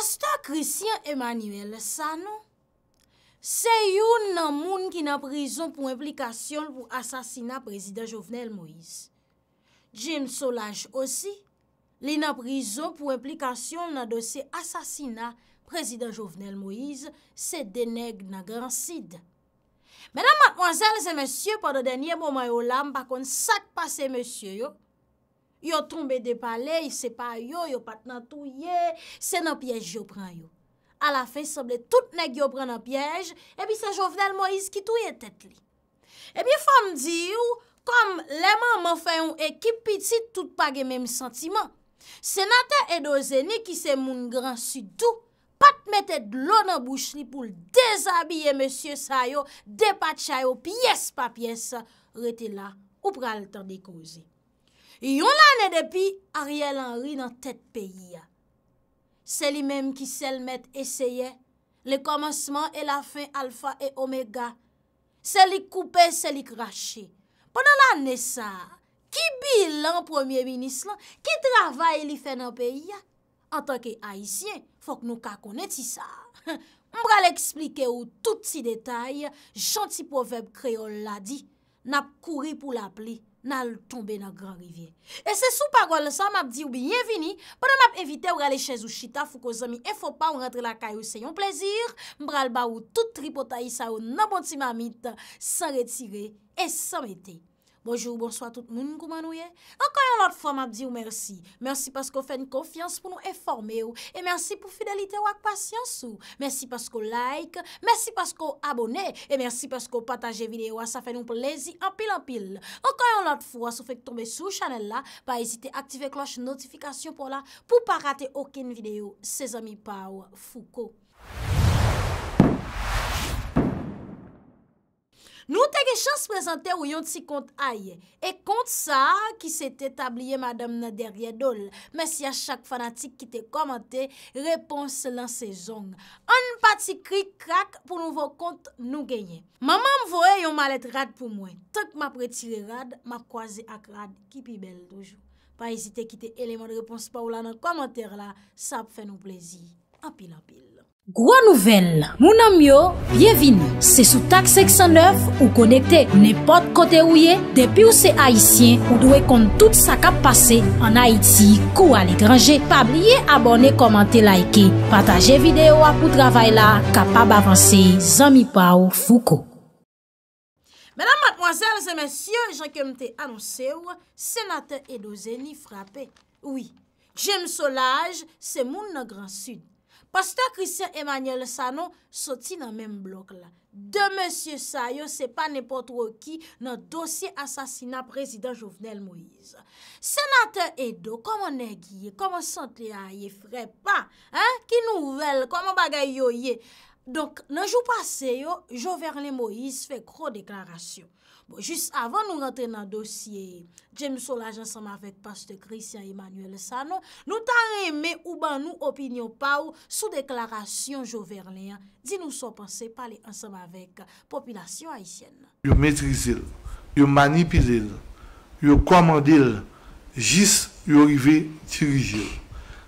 Asta Christian Emmanuel Sanon, se yon nan moun ki nan prizon pou implikasyon pou asasina prezident Jovenel Moïse. Jim Solange osi, li nan prizon pou implikasyon nan dosi asasina prezident Jovenel Moïse, se deneg nan gran sid. Menan matmwazel se monsye, pa do denye mouman yo lam, pa kon sak pase monsye yo, Yo tombe de pale, se pa yo, yo pat nan touye, se nan piyej yo pran yo. A la fin, seble tout nek yo pran nan piyej, ebi se Jovenel Moïse ki touye tet li. Ebi fom di yo, kom lèman man fè yon ekip pitit tout pa gen menm sentiman. Senate edo zeni ki se moun gran sudou, pat metet lò nan bouch li pou l'dezabiye monsie sa yo, de pat sa yo piyes pa piyes rete la ou pral tan de konze. Yon la ne depi, Ariel Henry nan tet peyi ya. Se li mem ki sel met eseye, le komanseman e la fin alfa e omega. Se li koupe, se li krashe. Ponan la ne sa, ki bilan premier minis lan, ki travaye li fe nan peyi ya. An tanke Haitien, fok nou ka kone ti sa. Mbra le eksplike ou tout si detay, janti poveb kreol la di, nap kouri pou la pli. nan al tombe nan gran rivye. E se sou parol sa map di ou biyevini, pou nan map evite ou gale chèz ou chita, fou ko zomi e fò pa ou rentre la kayo se yon plezir, mbral ba ou tout tripotayi sa ou nan bonti mamit, sa retire et sa mette. Bonjou, bonsoit tout moun koumanouye. Okoyon lot fwa ma di ou mersi. Mersi paskou fè n konfians pou nou eforme ou. E mersi pou fidelite ou ak pasyans ou. Mersi paskou like. Mersi paskou abone. E mersi paskou pataje videyo a sa fè nou plezi anpil anpil. Okoyon lot fwa sou fèk tombe sou chanel la. Pa ezite aktive kloche notifikasyon pou la. Pou pa rate oken videyo. Se zami pa ou fou ko. Nou te ge chans prezante ou yon ti kont ayye. E kont sa ki se te tabliye madame nan derye dol. Mes ya chak fanatik ki te komante, repons lan se zong. An pati krik krak pou nou vo kont nou genye. Mamam voye yon malet rad pou mwen. Tak ma pretire rad, ma kwaze ak rad, ki pi bel dojou. Pa esite ki te eleman repons pa ou lan nan komante la, sa ap fe nou plezi. Apil apil. Gwa nouvel, mounan myo, byevini, se sou tak seksyon 9 ou konekte, ne pot kote ou ye, depi ou se haisyen, ou dwe kont tout sa kap pase, an Haiti, kou al ekranje, pa blye abone, komante, laike, pataje videyo apou travay la, kapab avanse, zami pa ou fuko. Menan matmwazel, se mensyon, jan ke mte anonse ou, senate edo zeni frape, oui, jem solaj, se moun nan gran sud. Pastor Christian Emmanuel Sano soti nan menm blok la. De monsie sa yo se pa nepotro ki nan dosye asasina prezident Jovenel Moïse. Senatè Edo koman negye, koman santea ye frepa, ki nouvel, koman bagay yo ye. Donk nan jou pase yo, Jovenel Moïse fe kro deklarasyon. Bon, jis avan nou renten nan dosye James Solage ansama vek pastor Christian Emmanuel Sano, nou tan reme ou ban nou opinyon pa ou sou deklarasyon jovernean, di nou son panse pale ansama vek populasyon Haitienne. Yo metrize l, yo manipile l, yo komande l, jis yo rive tirije l.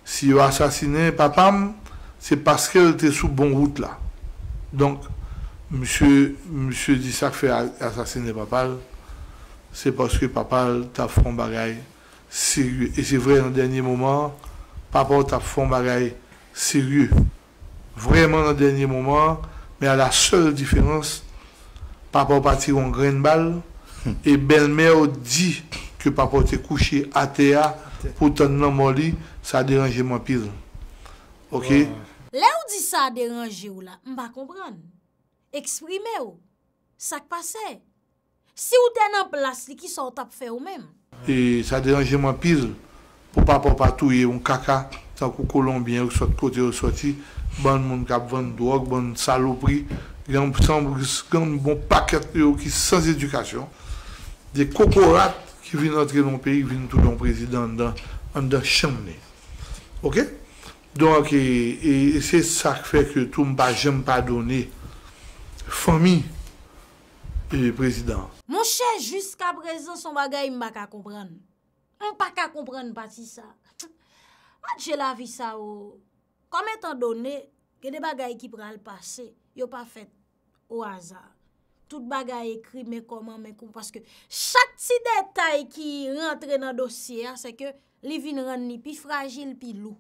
Si yo asasine papam, se paske l te sou bon wout la. Donk. Monsye di sa k fè asasine papal, se paske papal tap fon bagay sirye. E se vre nan denye mouman, papal tap fon bagay sirye. Vreman nan denye mouman, me a la sol difirans, papal pati wangren bal, e bel mè ou di ke papal te kouche atea pou ton nan mori, sa deranje mwen pil. Ok? Le ou di sa deranje ou la, mba kompran nou? Eksprime ou, sak pase, si ou den an blas li ki sot ap fe ou men. E sa dejan jeman pil, pou pa pa pa touye ou kaka, sa kou kolombien ou sot kote ou soti, ban moun kap van drog, ban salopri, gan moun bon paket yo ki sans edukasyon, de kokorat ki vin an tre non peyi, ki vin tout don prezident an dan chanmne. Ok? Donk e, e, e se sak fe ke tou mpa jem pa done, Fomi, il est président. Mon chè, jusqu'à présent, son bagay, m'a ka kompran. M'a ka kompran pati sa. Adjè la vi sa ou. Oh. Kom etan donè, genè bagay ki pran l'passe, yo pa fèt o azar. Tout bagay ekri, mèkoman, mèkou, paske chak ti detay ki rentre nan dosyè, se ke li vin ranni pi fragil, pi lou.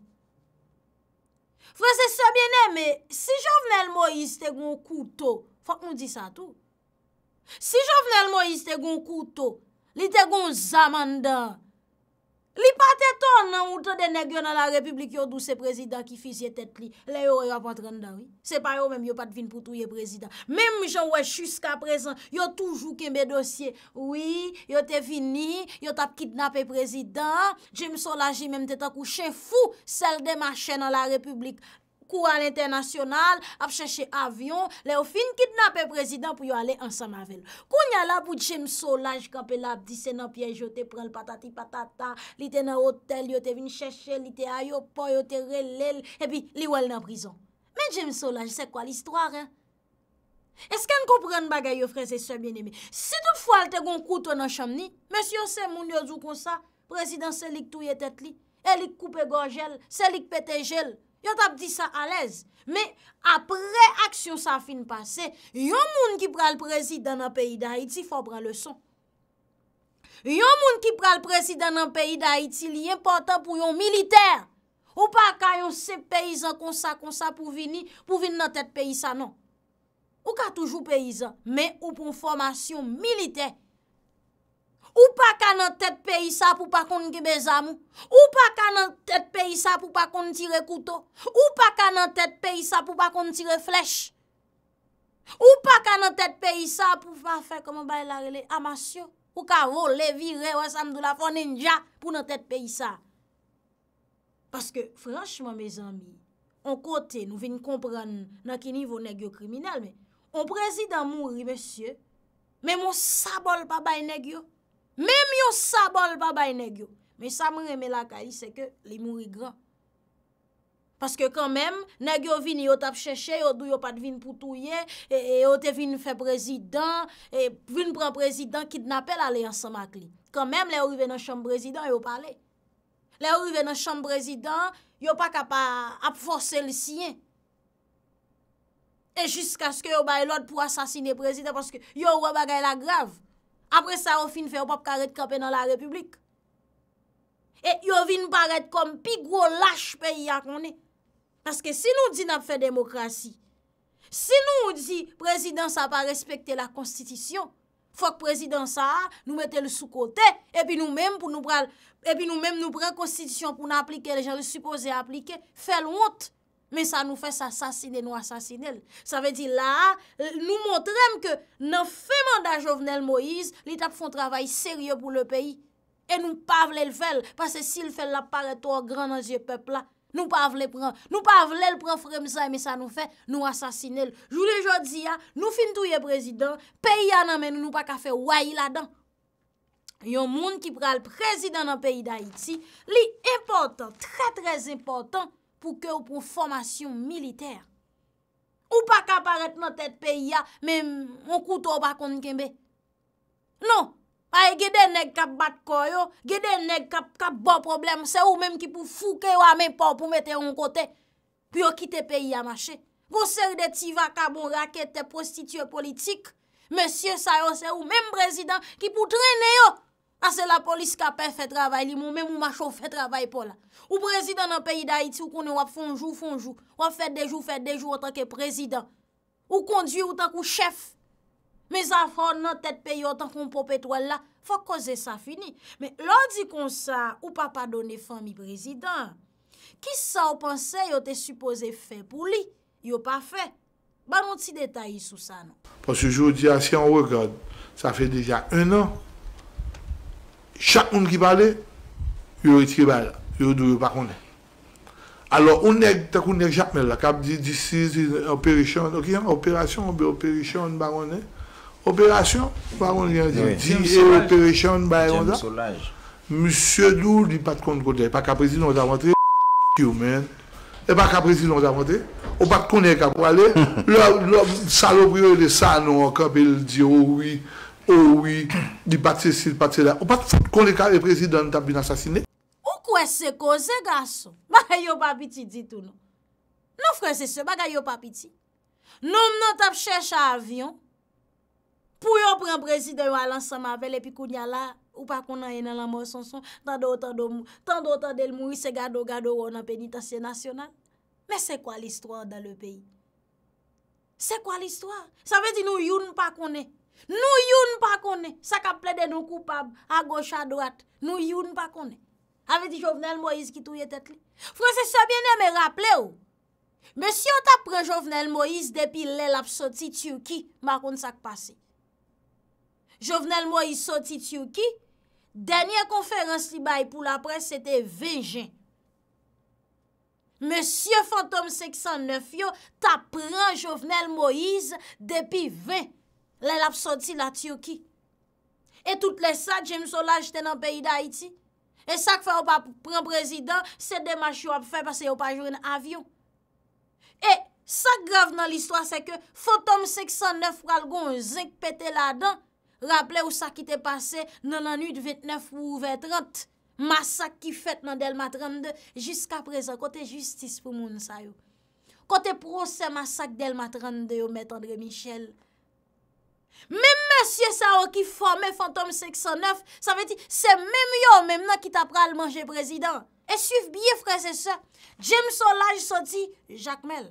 Fransè se bienè, si jovnel Moïse te goun koutou, Fok nou di sa tou. Si Jovenel Moïse te goun koutou, li te goun zamanda, li pa te ton nan ou te denegyo nan la republik yo dou se prezidant ki fizye tet li. Le yo yo e apatranda. Se pa yo menm yo pat vin pou tou ye prezidant. Mem mi jan wè chuska prezant, yo toujou keme dosye. Oui, yo te vini, yo ta kidnap e prezidant. Jem son la jimem te ta kouche fou sel de mache nan la republik. kou an l'internasyonal, ap chèche avyon, le ou fin kitnapè e prezident pou yo ale ansan mavel. Koun ya la pou James Solange kapè la ap disè nan pièj yo te pren l'patati patata, li te nan hotel, li yo te vin chèche, li te a yo po, yo te rel lèl, epi li wèl nan prizon. Men James Solange, sè kwa l'histoire, hein? Eskè an kompren bagay yo frezè sè mjen eme? Sè tou fwa lte gon kouto nan chamni, mè sè yo sè moun yo zou kon sa, prezident sè lik tou ye tèt li, elik koupe gorjel, sè lik pète jel, Yo tap di sa alez, me apre aksyon sa fin pase, yon moun ki pral prezident nan peyi da Haiti, fòm pran le son. Yon moun ki pral prezident nan peyi da Haiti, li important pou yon militer. Ou pa ka yon se peyizan konsa konsa pou vini, pou vini nan tet peyi sa nan. Non. Ou ka toujou peyizan, me ou pou formation militer. Ou pa ka nan tet peyisa pou pa kon ki bezamou? Ou pa ka nan tet peyisa pou pa kon tire koutou? Ou pa ka nan tet peyisa pou pa kon tire flech? Ou pa ka nan tet peyisa pou pa fek kon bay la rele amasyo? Ou ka vo levire wesandou la fon ninja pou nan tet peyisa? Paske, franchman, bezamou, an kote nou vin kompran nan ki nivou negyo kriminal, an prezident moun ri, mesye, men moun sabol pa bay negyo, Mem yo sa bol ba bay negyo. Me sa mreme la kayi se ke li mouri gran. Paske kanmem, negyo vin yo tap cheshe, yo do yo pat vin pou touye, e, e, yo te vin fe prezidant, e, vin pran prezidant, kidnapel a le yansan makli. Kanmem, le ou rive nan chanm prezidant, yo pale. Le ou rive nan chanm prezidant, yo pa kap ap force lisyen. E jiskaske yo bay lot pou asasine prezidant, paske yo wab agay la grav. apre sa ou fin fè ou pap karet kapè nan la republik. E yo vin barèt kom pi gro lâch peyi a konè. Paske si nou di nap fè demokrasi, si nou di prezidans ap pa respekte la konstitisyon, fòk prezidans a, nou mette le sou kote, epi nou mèm nou prè konstitisyon pou nou aplike, le jan le suppose aplike, fè l'ontre. men sa nou fè s'assasine nou asasine l. Sa vè di la, euh, nou montrem ke nan fèman da jovenel Moïse, li tap fèm travay serye pou le peyi, e nou pa vle l fel, pasè si l fel la pareto a gran nan zye pepla, nou pa vle l pren, nou pa vle l pren frem sa, men sa nou fè, nou asasine l. Joule jodi ya, nou fin tou ye prezident, peyi ya nan men nou pa ka fè wahi la dan. Yon moun ki pral prezident nan peyi da Iti, li important, tre tre important, pou ke ou pou fomasyon militer. Ou pa kap aret nou tet peyi ya, men moun koutou bakon genbe. Non, ae gede neg kap bak koyo, gede neg kap kap bon problem, se ou menm ki pou fouke yo ah, a menpou pou mette yon kote, pi yo kite peyi ya mache. Goseur de tiva ka bon rakete prostitue politik, monsye sayo se ou menm prezident ki pou trene yo, a se la polis ka pe fè travay li, moun menm ou macho fè travay pou la. Ou prezident nan peyi d'Haïti ou konè wap fonjou, fonjou, wap fèd dejou, fèd dejou an tanke prezident. Ou kondye ou tanke ou chef. Me zafan nan tèt peyi an tanke ou popet wala, fò koze sa fini. Me lò di kon sa, ou pa pa donè fò mi prezident, ki sa ou panse yo te suppose fè pou li, yo pa fè. Ban moun ti detayi sou sa nou. Po se jou di a si an wè gòd, sa fè deja un an, chak moun ki bade, yo iti ki bade la. Yo dou yo pa konen. Alo, ou neg takou neg jakmel la, kap di disiz, di operasyon, ok, operasyon, operasyon, operasyon, operasyon, operasyon, operasyon, operasyon, operasyon, monsye dou li pat kon kote, e pa ka prezidon ta vante, e pa ka prezidon ta vante, ou pat konen kap wale, lor salobrio de sa nou, kap el di oh ouwi, ouwi, oh li pat se sil, pat se la, ou pat konen ka, e prezidon ta bin asasine, Kwe se koze gason, bagay yo papiti di tou nou. Nou fre se se, bagay yo papiti. Noum nou tap chèche avyon, pou yon pren prezidè yon alansan mabel epi kounya la, ou pa konan yon nan la monsonson, tan do tan del mou, tan do tan del mou, se gado gado wou nan penitasyen nasyonal. Mè se kwa l'histoire dan le peyi? Se kwa l'histoire? Sa ve di nou youn pa konen. Nou youn pa konen. Sa ka ple de nou koupab, a goch a doat. Nou youn pa konen. Ave di Jovenel Moïse ki touye tet li. Fransese, sa biene me rappele ou. Monsi yo tapren Jovenel Moïse depi lèl ap soti Tiyoki. Ma kon sak pase. Jovenel Moïse soti Tiyoki. Denye konferans li bay pou la pres, se te vejen. Monsi yo fantom 609 yo, tapren Jovenel Moïse depi ve. Lèl ap soti la Tiyoki. E tout le sa, James Olaj ten an peyi da iti. E sak fè ou pa pren prezident, se demach yo ap fè parce yo pa joun avyon. E sak grav nan l'histoire, se ke fantom 609 pral goun zek pete la dan, rappele ou sak ite pase 98, 89 ou 20, 30, masak ki fèt nan Delma 32, jiska prezant, kote justice pou moun sa yo. Kote prosè masak Delma 32 yo met Andre Michel, Mèm mèsyè sa ou ki fòmè fantòm 609, sa vè ti, se mèm yo mèm nan ki tap pral manjè prezidant. E suiv biye fre se sa, James Solage soti, Jacques Mel,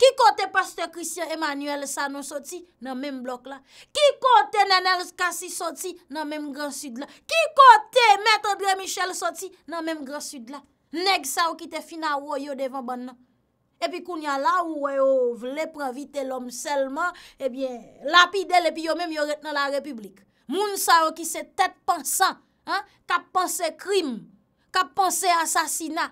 ki kote Pastor Christian Emmanuel Sanon soti nan mèm blok la, ki kote Nenel Kassi soti nan mèm Grand Sud la, ki kote Mètre Blé Michel soti nan mèm Grand Sud la, neg sa ou ki te fina wò yo devan ban nan. epi koun ya la ou wè yo vle pran vite l'om selman, ebyen lapidele epi yo mèm yo ret nan la republik. Moun sa wè ki se tèt pansan, kap pansen krim, kap pansen asasina,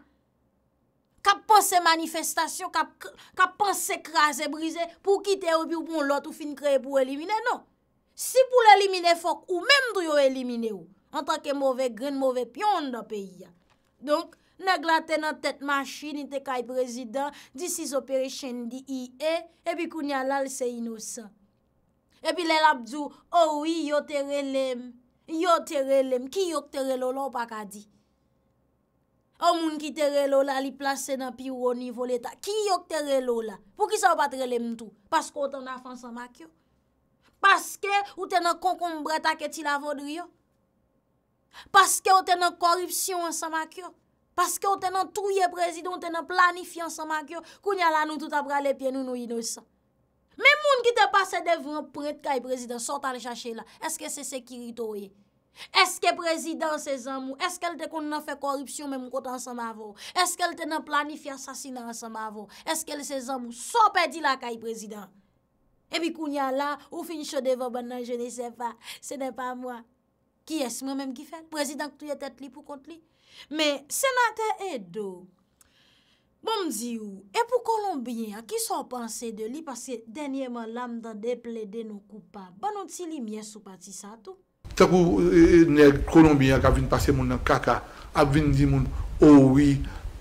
kap pansen manifestasyon, kap pansen krasen, brise, pou kite ou bi ou pou ou lot ou fin kre pou elimine, non. Si pou l'elimine fok ou mèm di yo elimine ou, an tanke mowè gren, mowè pyon nan peyi ya. Donk, Neg la te nan tet machini te kay prezident, disi zopere chendi i e, epi kou nyalal se inosan. Epi le labdou, o oh wii yo tere lem, yo tere lem, ki yo tere lola wapakadi? O moun ki tere lola li plase nan piwou nivou leta, ki yo tere lola? Pou ki sa wapatre lem tou? Paske wot an afan sa makyo? Paske wot tena konkon breta ke ti la vodrio? Paske wot tena koripsyon sa makyo? Paske ou tenan touye prezidon, ou tenan planifyan sa ma kyo, kounya la nou tout apra lepye nou nou inosan. Men moun ki te pase devran prez kaj e prezidon, sotan chache la, eske se se kiritoye? Eske prezidon se zamou? Eske el te kon nan fe korupsyon men mou kontan sa ma avon? Eske el tenan planifyan sasina sa ma avon? Eske el se zamou? Sopè di la kaj e prezidon. Ebi kounya la, ou fin chode voban nan, je ne se pa. Se ne pa mwa. Ki es mwen menm ki fè? Prezidon kouye tet li pou kont li? Men, senate Edo, bom zi ou, epou kolombiya ki son panse de li pase denyema lamda de ple de non koupab, banon ti li mye sou pati sa tou? Takou, e, e, nek, kolombiya ka vin pase moun an kaka, a vin di moun, owi,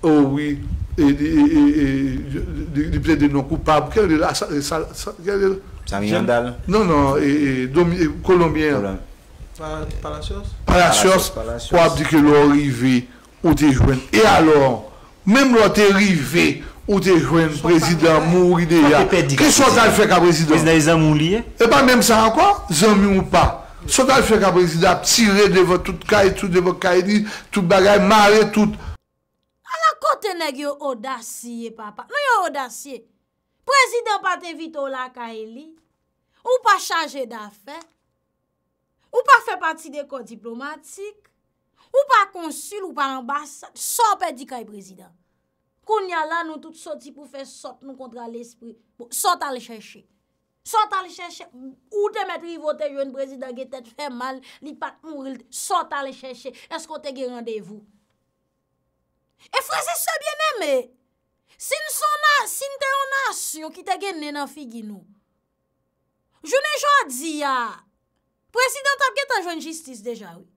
oh owi, oh e, e, e, e, e de ple de non koupab, kèl lè la sa, sa, sa, kèl lè la? Sani yandal? Non, non, e, e, e, kolombiya... Palasyos? Palasyos? Palasyos? Wap di ke lo rive ou te jwen. E alor, mem lo te rive ou te jwen, prezident mou li de ya. Kè sotal fè ka prezident? Prezident zan mou li e? E pa menm sa ankon? Zan mou ou pa? Sotal fè ka prezident, psire devon tout kaye, tout devon kaye li, tout bagay, mare tout. Ala kote neg yo odasye, papa. Non yo odasye. Prezident paten vitou la kaye li. Ou pa chanje da fè? Ou pa fè pati de kò diplomatik, ou pa konsul, ou pa ambassade, sò pè di kè yè e prezidèm. Koun yè la nou tout sò ti pou fè sòt nou kontra l'esprit. Bon, sòt alè chèchè. Sòt alè chèchè. Ou te mette yè votè yè yè yè prezidèm, gè tèt fè mal, li pa koun ril, sòt alè chèchè, eskò te gè randevou. E frezi sò bè nèmè, sin te yon asyo ki te gè nè nan figi nou. Jounè jò di ya, Prezident tap get an jouni jistis deja ah, ah. ou.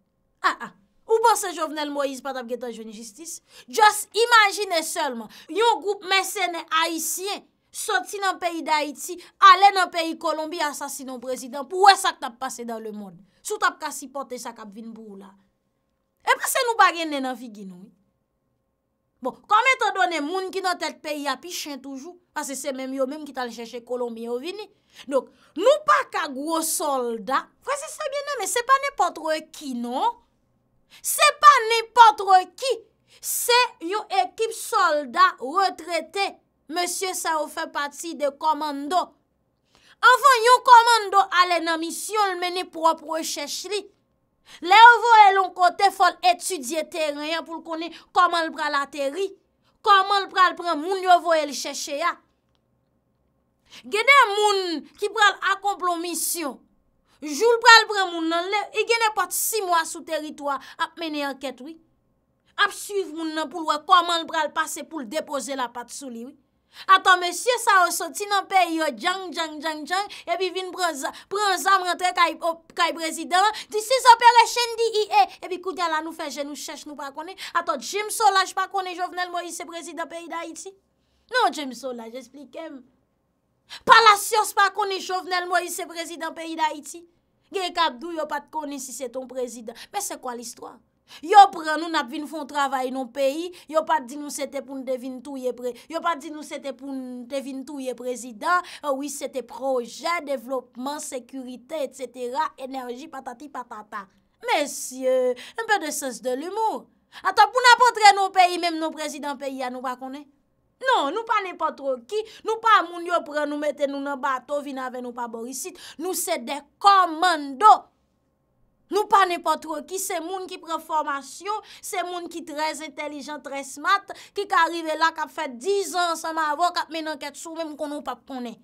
Ha ha. Ou bo se jovenel Moïse pa tap get an jouni jistis? Just imagine se lman. Lyon goup mesene Haitien soti nan peyi Daiti, ale nan peyi Kolombi, asasi nan prezident pou we sak tap pase dan le eh bon, moun. Sou tap kasi pote sak ap vinbou la. E pa se nou bagen nen an figi nou. Bon, kame to do ne moun ki nan tel peyi api chen toujou. Pase ah, se mèm yo mèm ki tal chèche kolombi yo vini. Nou pa ka gros soldat, prese se mèm, se pa nèpotre ki nou? Se pa nèpotre ki, se yo ekip soldat retrete, mèsyè sa ou fè pati de komando. Afan, yo komando alè nan misyon, mènyi propre chèche li. Lè ou vò elon kote fol etudye terrenyan pou l konen koman l pral ateri, koman l pral pran moun yo vò el chèche ya. Genè moun ki bral akomplomisyon, joul bral bral moun nan lè, i genè pat si mwa sou teritwa ap mène anket wè. Ap suiv moun nan pou lwa koman bral pase pou l depose la pat sou li wè. Atan, mèsyè sa osot, ti nan pe yon djan, djan, djan, djan, ebi vin pran zam rentre kaj prezident, disi zopè rechen di iè, ebi kouten la nou feje nou chèche nou pa kone. Atan, jim so la, j pa kone jovnel mo yise prezident pe yi da iti. Non, jim so la, j esplikem. Pa la sios pa koni chovnel mwoyi se prezidant peyi da iti. Ge kadou yo pat koni si se ton prezidant. Men se kwa l'istwa? Yo pren nou nat vin fon travay nou peyi, yo pat di nou se te pou nou devin tou ye prezidant, oh oui se te proje, devlopman, sekurite, etsetera, enerji, patati, patata. Men si un pe de sens de l'humour. Ata pou nou apotre nou peyi, men nou prezidant peyi a nou pa koni? Non, nou pa ne pa tro ki, nou pa moun yo pre nou mette nou nan bato vina ve nou pa borisit, nou se de komando. Nou pa ne pa tro ki, se moun ki pre formasyon, se moun ki trez entelijent, trez smat, ki ka arrive la kap fet 10 ansan ma avok ap men anket sou men moun konou pap konen.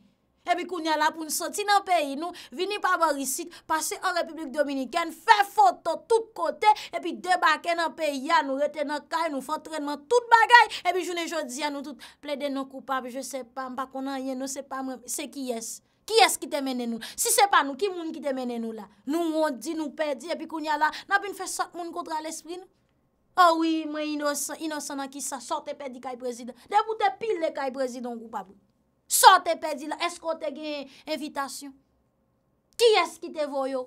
Epi kounya la pou n sati nan peyi nou, vini pa borisit, pase an Republik Dominiken, fe foto tout kote, epi debake nan peyi ya nou, rete nan kay nou, fote trenman tout bagay, epi jounen jodi ya nou tout ple de nou koupab, je se pa, mpa konan yeno, se pa mre, se ki yes, ki yes ki temene nou, si se pa nou, ki moun ki temene nou la? Nou mwondi, nou pedi, epi kounya la, nan pi n fe sat moun kontra l'esprin? Oh oui, mwen inosan, inosan nan ki sa, sote pedi kay prezidon, deboute pil le kay prezidon koupabou. Sote pedi la, esko te genye evitasyon? Ki eski te voyo?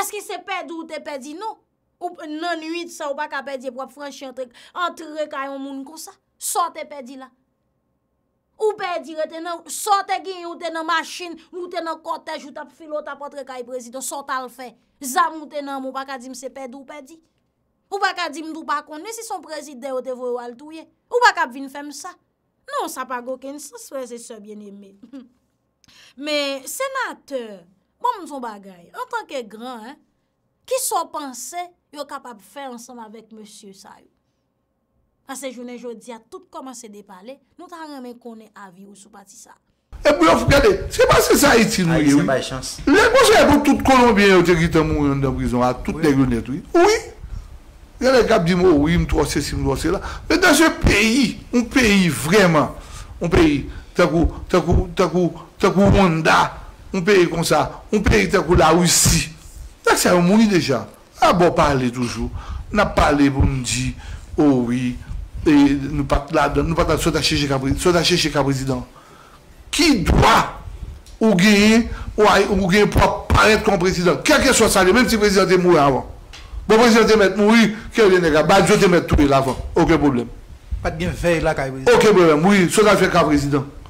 Eski se pedi ou te pedi nou? Ou nan yuid sa ou baka pedi epwap franshi entrek, entrek a yon moun kosa? Sote pedi la. Ou pedi retene, sote genye ou tene masin, mouten an kotej ou tap filo tapotre kaya prezidon, sote al fè. Zan mouten an mou baka di mse pedi ou pedi? Ou baka di mdou bakone si son prezidè ou te voyo al touye? Ou baka bin fèm sa? Non, sa pa goken, se se se bien eme. Men, senate, pou moun son bagay, an tanke gran, ki son panse yo kapap fe ansanm avèk monsiou sa yo? Anse jounen jodi, a tout koman se depale, nou tan remen konen avi ou sou pati sa. E bou yon fukade, se pa se sa iti nou ye ou? A ye se bay chans. Le kouche e pou tout kolombien yo te gita moun yon den prizon, a tout negron netou yi? Ou yi? Gale kap di mou ouwi mtou ase si mtou ase la, mwen dan se peyi, mpeyi vreman, mpeyi takou, takou, takou, takou wanda, mpeyi kon sa, mpeyi takou la ou si. Dak se a mouni deja. A bo pale toujou. Na pale pou mdi ouwi, nou pata sou ta cheche ka prezidant. Ki dwa ou genye, ou genye pou aparete kon prezidant. Kya ke sou sali, mwen ti prezidant e mou avan. Bo prezident te met moui, ke ou de nega. Ba djote te met touye la fon. Ok poublem. Pat gen fey la kay prezident. Ok poublem. Moui, sou la fèk an prezident.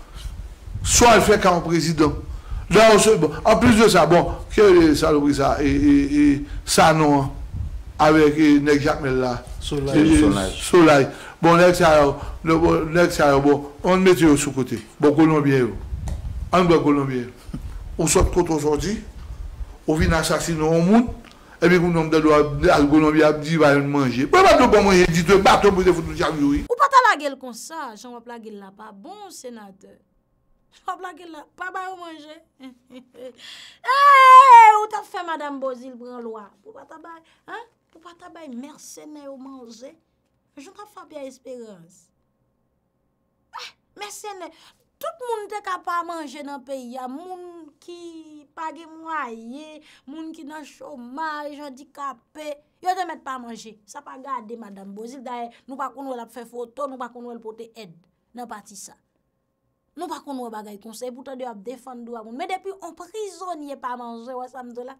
Sou al fèk an prezident. La ou se... An bon, plus de bon, sa, euh, bon, ke ou de salobri sa, e sanon an, avek neg jakmel la. Sou laj. Sou laj. Bon, neg sa yo, neg sa yo, bon, an metye yo sou kote. Bon, konon bien yo. An bon konon bien yo. Ou sot koto sondi, ou vin asasino ou mout, E mi kounonm de lwa, al gounonm ya, di va yon manje. Pou pata ou pa manje, di te pata ou pou te foute chak yoy. Ou pata la gel kon sa, joun wap la gel la pa, bon senate. Joun wap la gel la, pa bay ou manje. E, ou ta fe madame Bozil bran lwa. Pou pata bay, pou pata bay, mersene ou manje. Joun ka Fabien Espérance. Eh, mersene. Tout moun de ka pa manje nan peyi, ya moun ki, Moun ki nan chomaj, jan dikapè, yo te met pa manje. Sa pa gade, madame Bozil, daye nou pa konwen ap fe foto, nou pa konwen ap pote ed, nan pati sa. Nou pa konwen ap bagay konsey, poutan diwa ap defan do a moun. Men depi, on prizonye pa manje, wè sa mdola.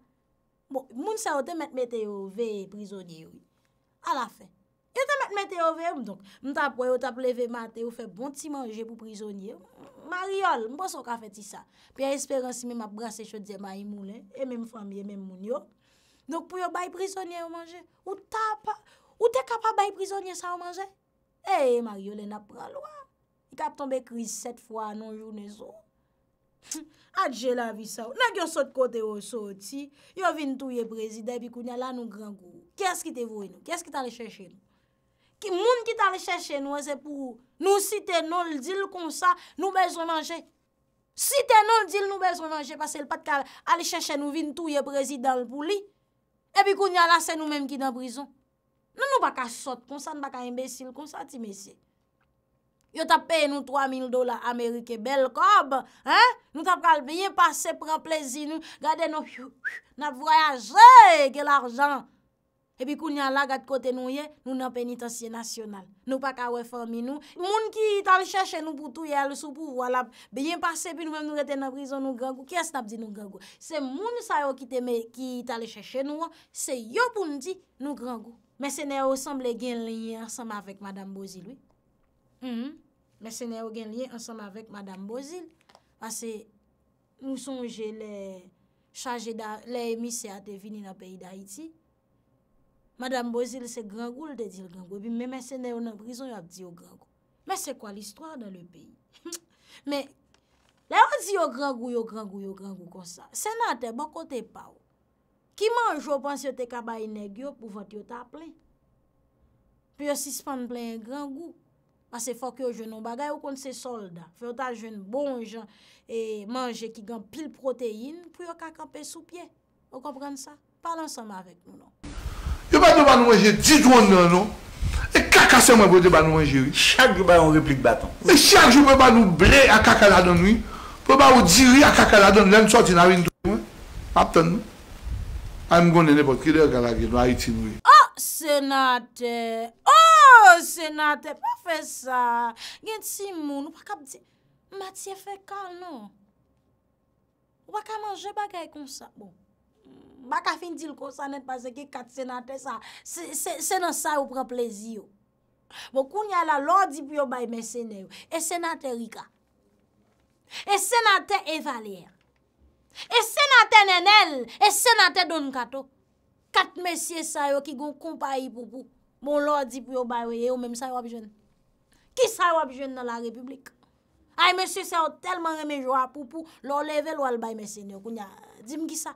Bon, moun sa yo te met bete yo ve prizonye yo. A la fè. Yo te mette mette yo vèm donk. Mwen tap wè, yo tap leve matè, yo fè bon ti manjè pou prizonye. Mariyol, mwen bon so ka fè ti sa. Pè yon esperansi mè map brase chodze ma yi mounen, e mèm famye, e mèm moun yo. Donk pou yo bay prizonye yo manjè. Ou tap, ou te kapa bay prizonye sa yo manjè? E, eh, Mariyol, e nap pralwa. I kap tombe kriz set fwa anon jounè so. Ad jè la vi sa yo. Nèk yo sot kote yo sot ti, yo vin touye prezidè, pi kounya la nou gran kou. Kè skite vouy nou? Ki moun ki ta li chèche nou, wè e zè pou ou? Nou si te nou, li dil kon sa, nou bezre manje. Si te nou, li dil nou bezre manje, pasè l pat ka li chèche nou, vin tou ye prezidant pou li. E bi koun ya la, se nou menm ki dan prizon. Nou nou baka sot kon sa, nou baka imbesil kon sa, ti mesye. Yo ta peye nou 3.000 dola Amerike bel kob, nou ta fal biye pase pra plezi nou, gade nou, na voyajè ke l'arjan. Epi koun yon lagat kote nou ye, nou nan penitansye nasyonal. Nou pa ka weformi nou. Moun ki tal chèche nou pou tou ye al sou pou wala. Beyen pase pi nou mèm nou rete nan prizon nou gangou. Kè snap di nou gangou? Se moun sa yo ki tal chèche nou, se yo pou nou di nou gangou. Mè se ne yo sanble gen linyen ansanm avèk madame Bozil. Mè mhm. se ne yo gen linyen ansanm avèk madame Bozil. Pase nou sonje le emisyate vini nan peyi da iti. Madame Bozil se grangou l te di l grangou. Bi mè mè sè nè yon nan prizon yon ap di yon grangou. Mè sè kwa l histwa dan l peyi? Mè, lè yon di yon grangou, yon grangou, yon grangou kon sa. Sè nan te, bon kote pa ou. Ki manj ou panse yon te kaba yon neg yon pou vant yon ta plè. Pè yon sispan plè yon grangou. Mase fok yon jenon bagay ou kont se solda. Fè yon ta jen bon jen e manje ki gan pil proteyin pou yon kakape sou pye. Ou komprende sa? Pal ansamba avèk nou nou. Mwen non? e mwen gen di diwon nan nou, e kakase mwen bote mwen gen wè, chak gen bay an replik batan. E chak gen mwen mwen nou ble akakaladon wè, pou ba wou diwi akakaladon lèn soti nan wè. Aptan nou. A yon mwen gen nepot ki de yon kalage nou a itin wè. Oh senate, oh senate pou fè sa. Gen ti moun ou pa kap di, mati fè kal nou. Ou pa ka manje bagay kon sa bou. Bak a fin dil ko sanet pa se ki kat senate sa, senan sa yo pre plezi yo. Mwen koun ya la, lodi pi yo bay mese nè yo, e senate Rika. E senate Evalier. E senate Nenel. E senate Donkato. Kat mesye sa yo ki go kompa yi pou pou, mwen bon lodi pi yo bay weye yo, mwen sa yo apjwen. Ki sa yo apjwen nan la republik? Ay, mesye sa yo telman reme jo apou pou, lò leve lò al bay mese nè yo koun ya. Dime ki sa.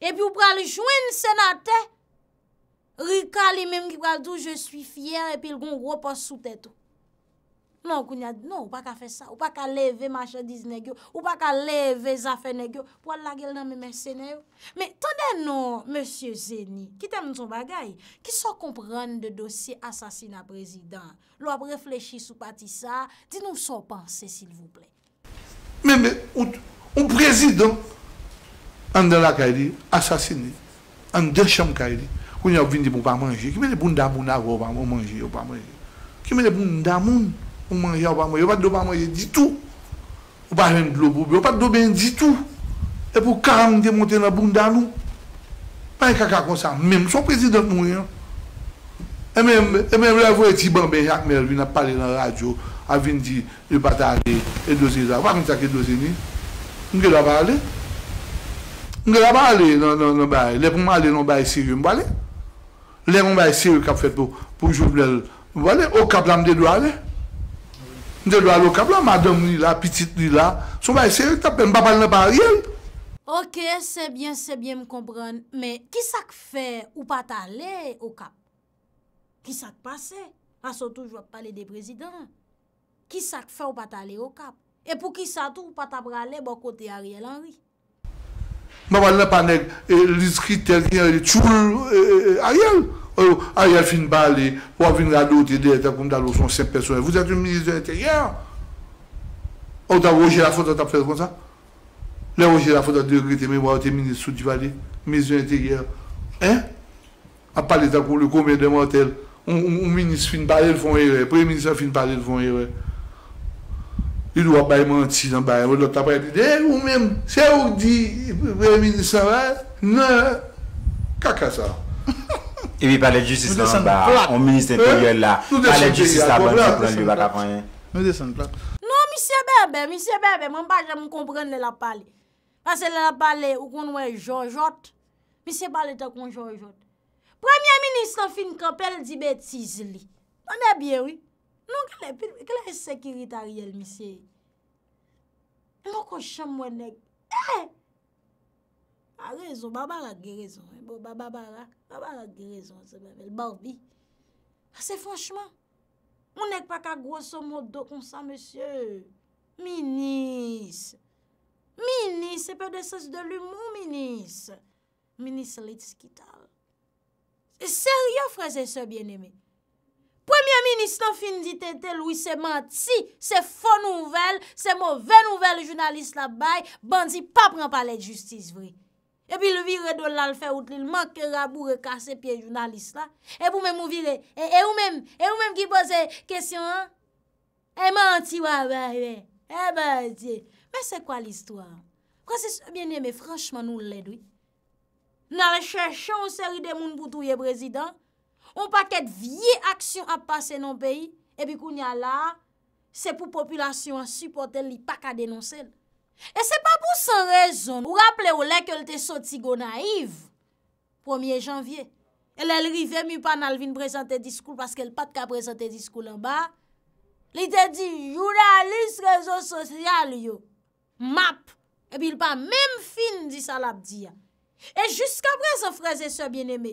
E pi ou pral jwen senate, rika li menm ki pral tou, je sou fiyer, e pi lgon ropo sou teto. Non, kounyad, non, ou pa ka fe sa, ou pa ka leve machadise negyo, ou pa ka leve zafen negyo, pou al la gel nan me mersenev. Me, tande non, Monsie Zeni, ki tem nou son bagay, ki sou kompran de dosye asasina prezidant, lop reflechi sou pati sa, di nou sou panse, sil vouple. Me, me, ou prezidant, Andela kaydi, asasini. Andesham kaydi, kwenye ap vindi pou pa manje. Kwenye bunda bunda kwenye ou pa manje. Kwenye bunda moun, pou manje ou pa manje. Ou pat do pa manje ditou. Ou pat ven dlo boube, ou pat do ben ditou. E pou karan de monten la bunda nou. Pa e kaka konsan, menm son president moun. Emen vwe ti ban be jakmer, vina pale nan radyo, avindi, e batade, e dosi za. Vak njake dosi ni. Mwen ke la pale? Nge la pa ale nan baye, le pou ma ale nan baye siri ou mbwale. Le mbwale siri ou kap fet pou jouvlel, mbwale, ou kap la mdedou ale. Mdedou ale ou kap la, madem ni la, pitit ni la, sou baye siri ou kap, mbwale nan baye riyel. Ok, se bien, se bien mkompren, me, ki sak fe ou pata ale ou kap? Ki sak pase? Aso tou jwap pale de prezident. Ki sak fe ou pata ale ou kap? E pou ki sa tou ou pata brale bo kote a riyel anri? Mwen mwen lè panèk, e, l'iskri tèl kènyan lè e, tchou lè e, a yèl, a yèl fin ba lè, wò a vin la lò tèl dèl, tèl koum da lò son sep personèl. Vou tèl ki mèzou intèl gèr, wò tèl wò jè la fòt tèl tap fèl kon sa, lè wò jè la fòt tèl dèl gèr tèl mèm wò a tèl mèzou intèl gèr, mèzou intèl gèr, hè? A palè tèl koum lè koumèdèm wò tèl, ou mèzou fin ba lè lè fon hè rè, pre mèzou fin ba lè l Li dwa baye manti nan baye, wot do ta baye di de, eh, ou menm, se ou di premier ministre sa baye, nan kaka sa. E mi pale justice nan baye, ou minister eh, bon, non, interior la, pale justice nan baye, pou nan li baka kanyen. Non, Mr. Berbe, Mr. Berbe, mwen pa jè mwen komprende la pale. Pase la pale, ou kon wè Jojot, Mr. Pale te kon Jojot. Premier ministre fin ka pel di betiz li, anè biè wè? Non, kene pil, kene sekiritaryel, misye. Non, ko chanm mwen ek. Eh! Ah, a rezon, babara girezon, e bo, babara, babara girezon, se bevel, barbi. Bon, Ase ah, fwanchman, mwen ek pa ka grosso mwodo konsan, misye. Minis! Minis, se pe de ses de l'humou, minis! Minis letis ki tal. E seryo, fraze, se bien eme. Premier Ministre la fin di tete lou se manti, se fò nouvel, se mòvé nouvel jounaliste la bay, bandi pa pran pa lè jjustise vri. E pi lou vi redou lal fè out li, manke rabou re kase pi jounaliste la. E pou mè mou vire, e ou mèm, e ou mèm ki pose kèsyon an. E eh, manti wè eh, bay, e bay di. Mè se kwa l'histoire? Kwa se sou bienyè mè franchman nou lè dwi? Nan re chèchè ou sèri de moun boutou ye prezident? On pa ket vie aksyon ap pase nan peyi, epi koun ya la, se pou populasyon an suportel li pa ka denonsen. E se pa pou san rezon, ou rapple ou le ke lte soti go naiv, 1 janvye, el alrive mi pan alvin prezante diskou paske l pat ka prezante diskou lan ba, li te di, jounalise rezon sosyal yo, map, epi l pa men fin di sa lap di ya. E jusqu apre sa fraze se bieneme,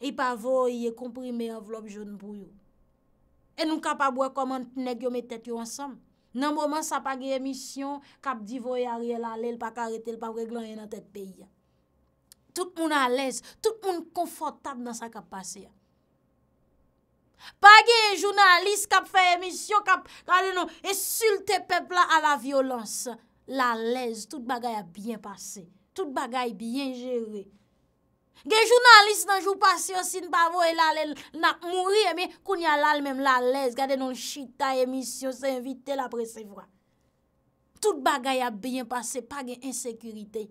E pa voye komprime avlop joun bouyo. E nou kap ap wakoman tne gyo me tèt yo ansam. Nan mouman sa pa gey emisyon, kap divoye a rye la lè, l pa karetè, l pa vreglan yon an tèt pey ya. Tout moun alèz, tout moun konfortab nan sa kap pase ya. Pa gey jounalist kap fey emisyon, kap kaleno esulte pepla a la violans. La lèz, tout bagay ap bien pase. Tout bagay bien jere. Gen jounalist nan joun pasyon sin pavo e lalel nan mouri e mi koun yalal mem lalèz gade non chita emisyon se invite la presevwa. Tout bagay a byen pase pa gen insekurite.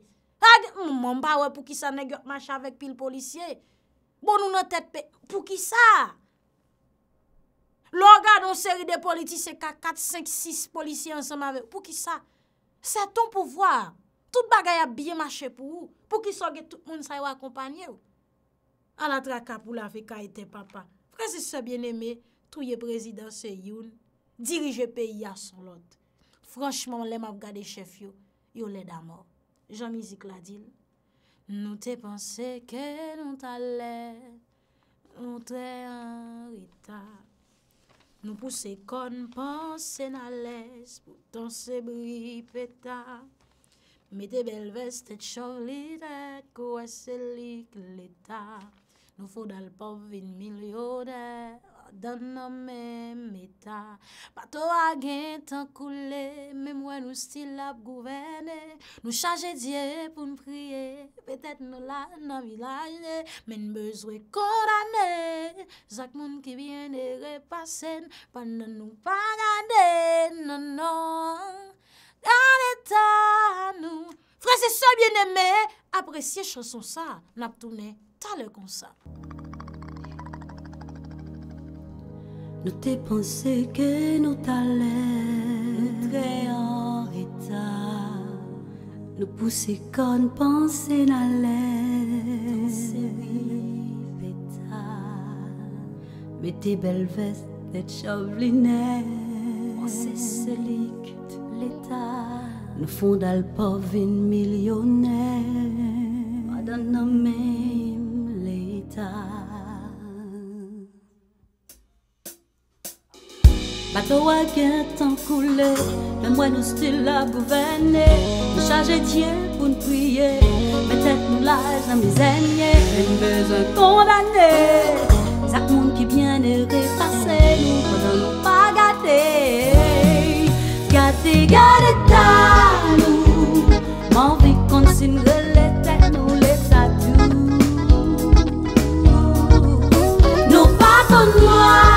Ha gen, mou mm, mou mba we pou ki sa negyot mache avek pil policye. Bonou nan tèt pe, pou ki sa. Loga don seri de politis e ka 4, 5, 6 policye ansem avek, pou ki sa. Se ton pouvoar, tout bagay a byen mache pou ou. pou ki soge tout moun sa yo akompanyew. Al atra kapou la fe ka eten papa. Fransi se bien eme, touye prezidans se youn, dirije pe ya son lot. Fransman, lem ap gade chef yo, yo le damor. Jean-Mizik la dil. Nou te panse ke nou taler, nou te an rita. Nou puse kon panse na les, pou tanse bri peta. Metè bel vestè tchòv litè, kou wè sè lik l'etat. Nou fò dal pov vin milyonè, dan nan men metat. Bato agen tan koule, men mwen nou stil ap gouvene. Nou chanje diè pou n priye, petèt nou la nan vilaje. Men bezwe korane, zak moun ki vyen e repasen. Pan nan nou pagande, nan nan nan. nous. Frère, c'est ça bien aimé. Appréciez chanson ça. N'a tourné le comme ça. Nous t'ai pensé que nous t'allais. très en état. Nous pousser comme penser n'allait. Mais tes belles vestes, tes chevelines, c'est celui l'état nous font d'al pauvre millionnaire madame ah, même l'état bateau a gain tant coulé le moins nous style la gouverner nous charger tiens pour nous prier mais tête nous lâche dans mes aignes et nous besoin condamné chaque monde qui bien est repassé nous ne nous pas gâter Ka te gade ta nou Man vi konsin Ge le pek nou le sa tou Nou pa kon mou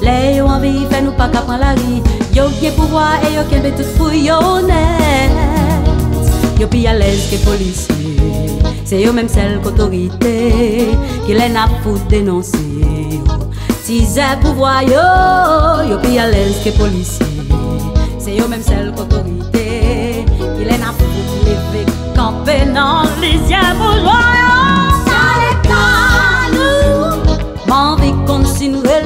Le yo anvi fè nou pa kap an la ri Yo ki pou vwa e yo ke lbe tout pou yo nè Yo pi alez ke polisye Se yo menm sel kotorite Ki lè na pou denonse Si zè pou vwa yo Yo pi alez ke polisye Se yo menm sel kotorite Ki lè na pou lè vè Kampè nan lè zè pou jwa yo Sa lè pa nou M'anvi kont si nou el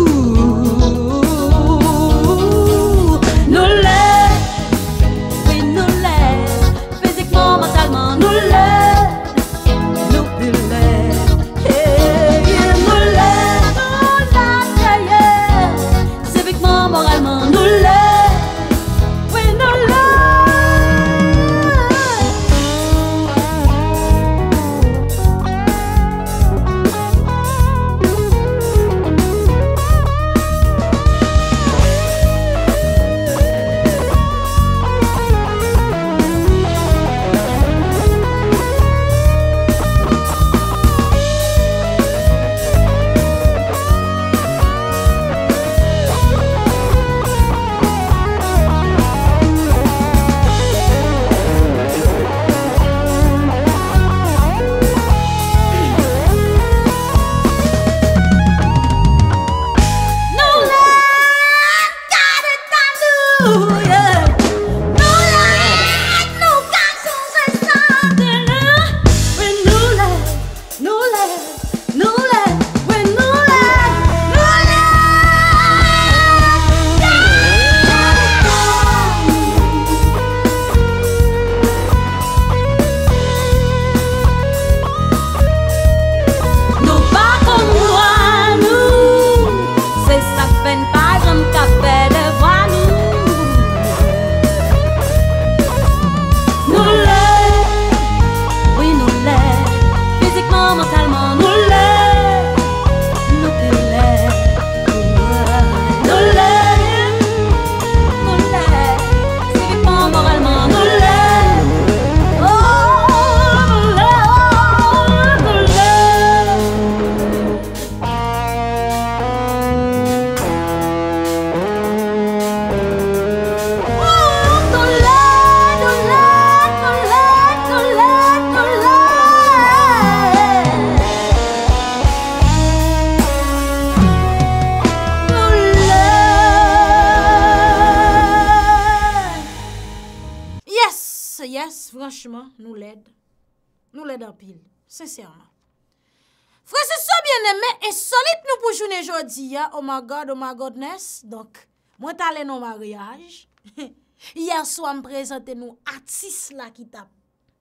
Oh my God, oh my Godness Mwen talen nou mariage Yer sou an prezente nou Atis la ki tap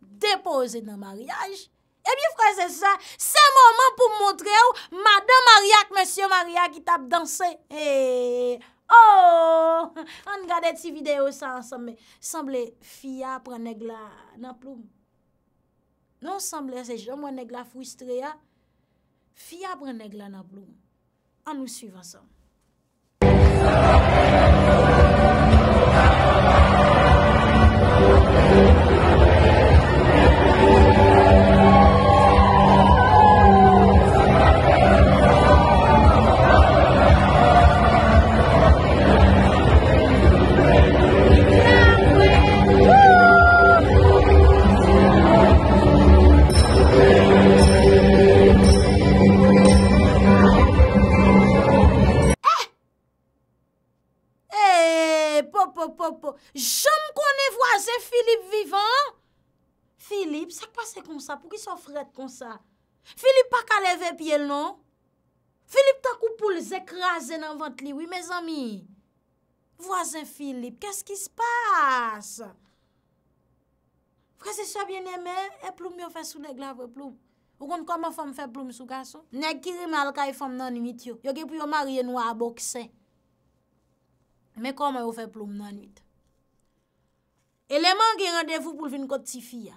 Depose nan mariage E mi fwese sa, se mouman pou mwontre ou Madame mariage, Monsieur mariage Ki tap danse Oh An gade ti video sa ansame Semble fia pre negla Na ploum Non semble se jom wè negla fwistre ya Fia pre negla na ploum en nous suivant ensemble. Jom konen vwazen Filip vivan. Filip, sa kwa se kon sa? Pou ki sa fred kon sa? Filip pa ka leve pie l non? Filip ta koupou l zek razen nan vwant li. Oui, me zami? Vwazen Filip, kè s ki s pa? Fwa se sa bien eme, e ploum yo fè sou neglav e ploum. Ou kon koman fèm ploum sou gansou? Nè kiri malka e fèm nan imit yo. Yo ki pou yo marye nou a bokse. Mè koman yo fèm ploum nan imit? Eleman gen randevou pou vin kote ti fi ya.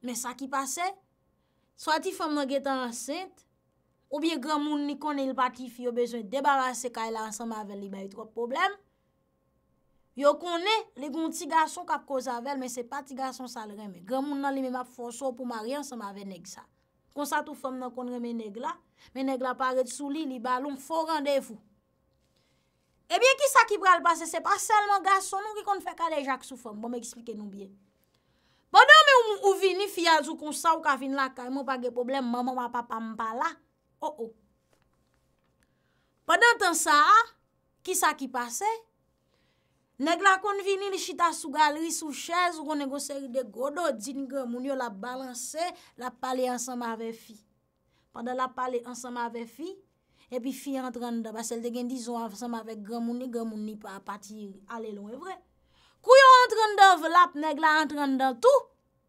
Men sa ki pase, swa ti fom nan gen tan asent, oubyen gran moun ni konen il pati fi yo bezwen debarase kaela an san mavel li bayi trope problem. Yo konen, li goun ti gason kap kozavel, men se pati gason sal reme. Gran moun nan li men ap fonsor pou marian san mavel neg sa. Konsa tou fom nan kon reme neg la, men neg la paret sou li li bayi loun fok randevou. Ebyen eh ki sa ki pral pase se pa selman gason nou ki kon fè kalè jak sou fèm. Bon mè eksplike nou bie. Padan mè ou vini fia zou kon sa ou ka vin la ka, mè ou pa ge problem, mè mè wapapa mpa la. Oh oh. Padan tan sa, ki sa ki pase, neg la kon vini li chita sou galeri sou chèz, ou kon negosèri de godot, din gen moun yo la balanse la pale ansanm ave fi. Padan la pale ansanm ave fi, Epi fi entran da basel de gen dizon ansanm avek gramouni, gramouni pa pati ale lon evre. Kou yo entran da vlap neg la entran da tou,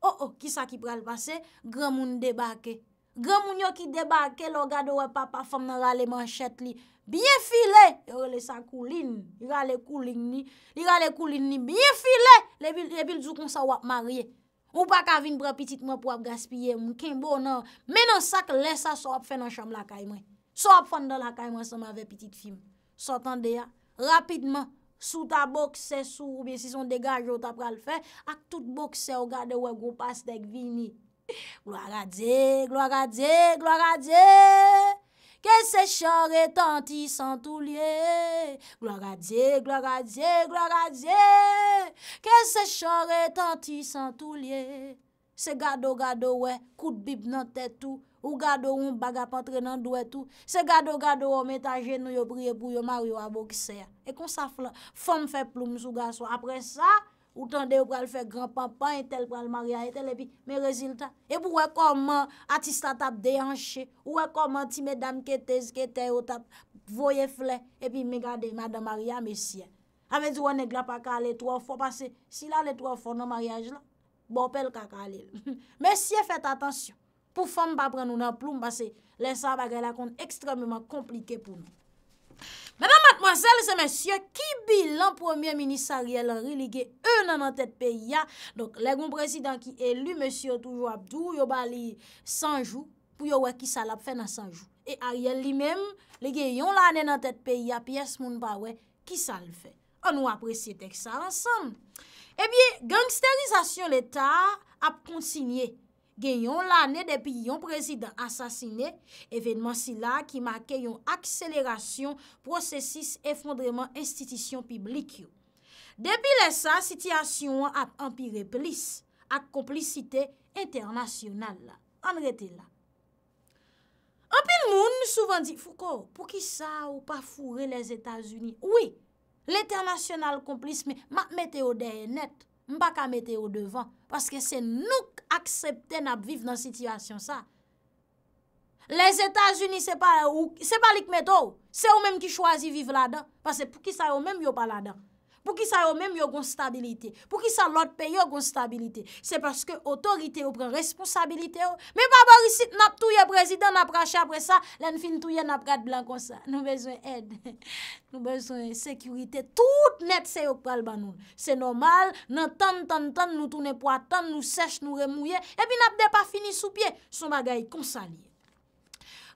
oh oh, ki sa ki pral pase, gramouni debake. Gramouni yo ki debake, lo gado we pa pafam nan rale manchet li. Biye filè, yo rele sa kouline, li rale kouline ni, li rale kouline ni, biye filè, le bil djou kon sa wap marye. Ou pa ka vin bre pitik mwen pou wap gaspye, mwen kin bonan, men nan sak lè sa sa wap fen an chamb la kaymen. So ap fan nan la kay mwen seman ve pitit fim. So tan de ya, rapidman, sou ta bokse, sou ou bi, si son degaj ou ta pral fe, ak tout bokse ou gade we, goupas dek vini. Gwara dje, gwara dje, gwara dje, ke se chore tanti santou liye. Gwara dje, gwara dje, gwara dje, ke se chore tanti santou liye. Se gado gado we, kout bib nan tetou, Ou gado ou baga patre nan do etou. Se gado gado ou metaje nou yo briye bou yo mar yo avokise ya. E kon saf la. Fom fe ploum sou gason. Apre sa, ou tande ou pral fe grandpapa etel pral maria etel. E pi me rezilta. E pou rekomman atista tap dehanche. Ou rekomman ti medam ke tez ke teyo tap voye fle. E pi me gade madam maria mesye. Ape di ou ane glapa ka ale trofo. Ape di ou ane glapa ka ale trofo. Ape di ou ane glapa ka ale trofo. Ape di ou ane glapa ka ale trofo. Ape di ou ane glapa ka ale trofo. Ape di ou ane glapa ka ale pou fande pa pren nou nan ploum, basse lè sa pa gre la kont ekstremèman komplike pou nou. Mèdam matmazèl, se mèsyò, ki bi lan pwemye minisariè lòri li ge e nan an tèt pe ya, donk lè goun prezidant ki elu, mèsyò toujou abdou, yo ba li sanjou, pou yo wè ki sal ap fè nan sanjou. E a riel li mèm, li ge yon la an en an tèt pe ya, pi es moun ba wè ki sal fè. An wè apresye tek sa lansan. E eh bie, gangsterizasyon l'Etat ap kontsignye Genyon la ne depi yon prezident asasine, evenman si la ki make yon akselerasyon, prosesis, efondreman, institisyon piblik yo. Depi le sa, sityasyon ap ampire plis, ak komplicite internasyonal la, an rete la. Anpil moun souvan di, fouko, pou ki sa ou pa foure les Etats-Unis? Oui, l'internasyonal komplis me ma meteo deye nette. Mpa ka mette yo devan. Paske se nou aksepten ap viv nan sityasyon sa. Les Etats-Unis, se pa li k mette yo. Se yo menm ki chwazi viv la dan. Paske pou ki sa yo menm yo pa la dan. Pou ki sa yo menm yo goun stabilite. Pou ki sa lot pe yo goun stabilite. Se paske otorite yo pren responsabilite yo. Men pa barisit nap touye prezident aprache apre sa. Len fin touye nap prate blan konsa. Nou bezwen ed. Nou bezwen sekurite. Tout net se yo pral banon. Se normal nan tan tan tan nou tounen po atan. Nou sech nou remouye. Epi nap de pa fini sou pie. Sou magay konsa liye.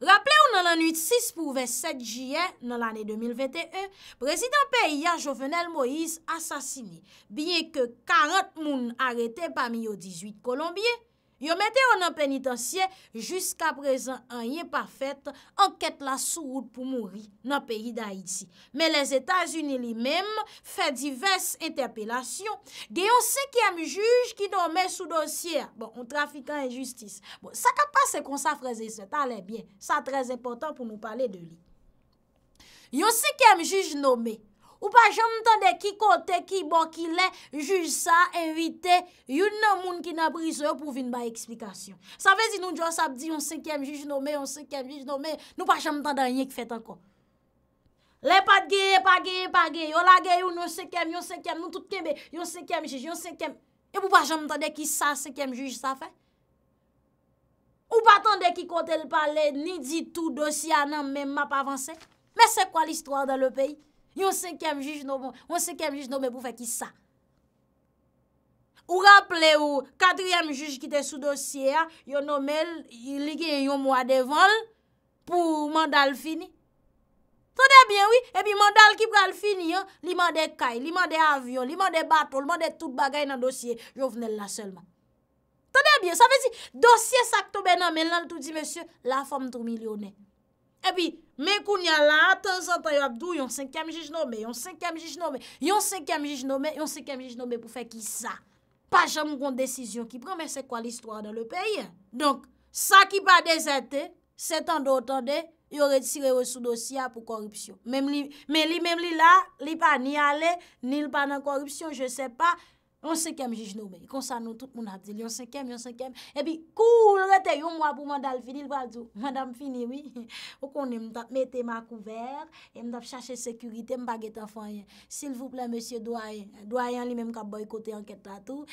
Raple ou nan l'anit 6 pou 27 jiyen nan l'anit 2021, prezident Peya Jovenel Moïse asasini. Biye ke 40 moun arete pa miyo 18 kolombiye, Yon mette yon nan penitensye, Juska prezen an ye pa fèt, An kèt la sou roud pou moun ri nan peyi da iti. Men les Etats-Unis li men, Fè divers interpellasyon, Deyon se kèm juj ki don mè sou dosye, Bon, ou trafikan en justis. Bon, sa kapasè kon sa freze, se talè bien. Sa trèz important pou moun pale de li. Yon se kèm juj nòmè, Ou pa chanm tande ki kote ki bokile, juj sa, invite, yon nan moun ki nan brise yo pou vin ba eksplikasyon. Sa vezi nou Djosap di yon sekem juj, nou me, yon sekem juj, nou me, nou pa chanm tande a yon yek fet anko. Le pat ge, pa ge, pa ge, yon la ge, yon sekem, yon sekem, nou tout kebe, yon sekem juj, yon sekem. E pou pa chanm tande ki sa, sekem juj, sa fe? Ou pa tande ki kote le pale, ni di tou dosi anan men map avanse? Men se kwa l'histoire dan le peyi? Yon 5e juj nou mwen pou fè ki sa. Ou rample ou 4e juj ki te sou dosye a, yon nou men li gen yon mwen ade vol pou mandal fini. Tonde bien, oui? Ebi mandal ki pral fini, li mande kay, li mande avyon, li mande batol, li mande tout bagay nan dosye, yon vnen la selman. Tonde bien, sa vezi dosye sak tobe nan men lan tou di, monsye, la fèm trou milyonen. E pi, men kou ni ala, an tan san tan yo abdou, yon 5e jij nome, yon 5e jij nome, yon 5e jij nome, yon 5e jij nome pou fek ki sa. Pa jam kon desisyon ki pren, men se kwa l'histoire dan le peyi. Donk, sa ki pa dezerte, se tan do tan de, yon retsire yo sou dosya pou korupsyon. Men li, men li la, li pa ni ale, ni pa nan korupsyon, je se pa. Yon se kem jij noube, yon se kem, yon se kem. E pi kou l rete, yon mwa pou mandal fini, l wadou, mandam fini, oui. Ou koni, mdap mette ma kouver, mdap chache sekurite, mbaget an fanyen. Sil vouple, msie doyan, doyan li menm ka boykote an ket la tou.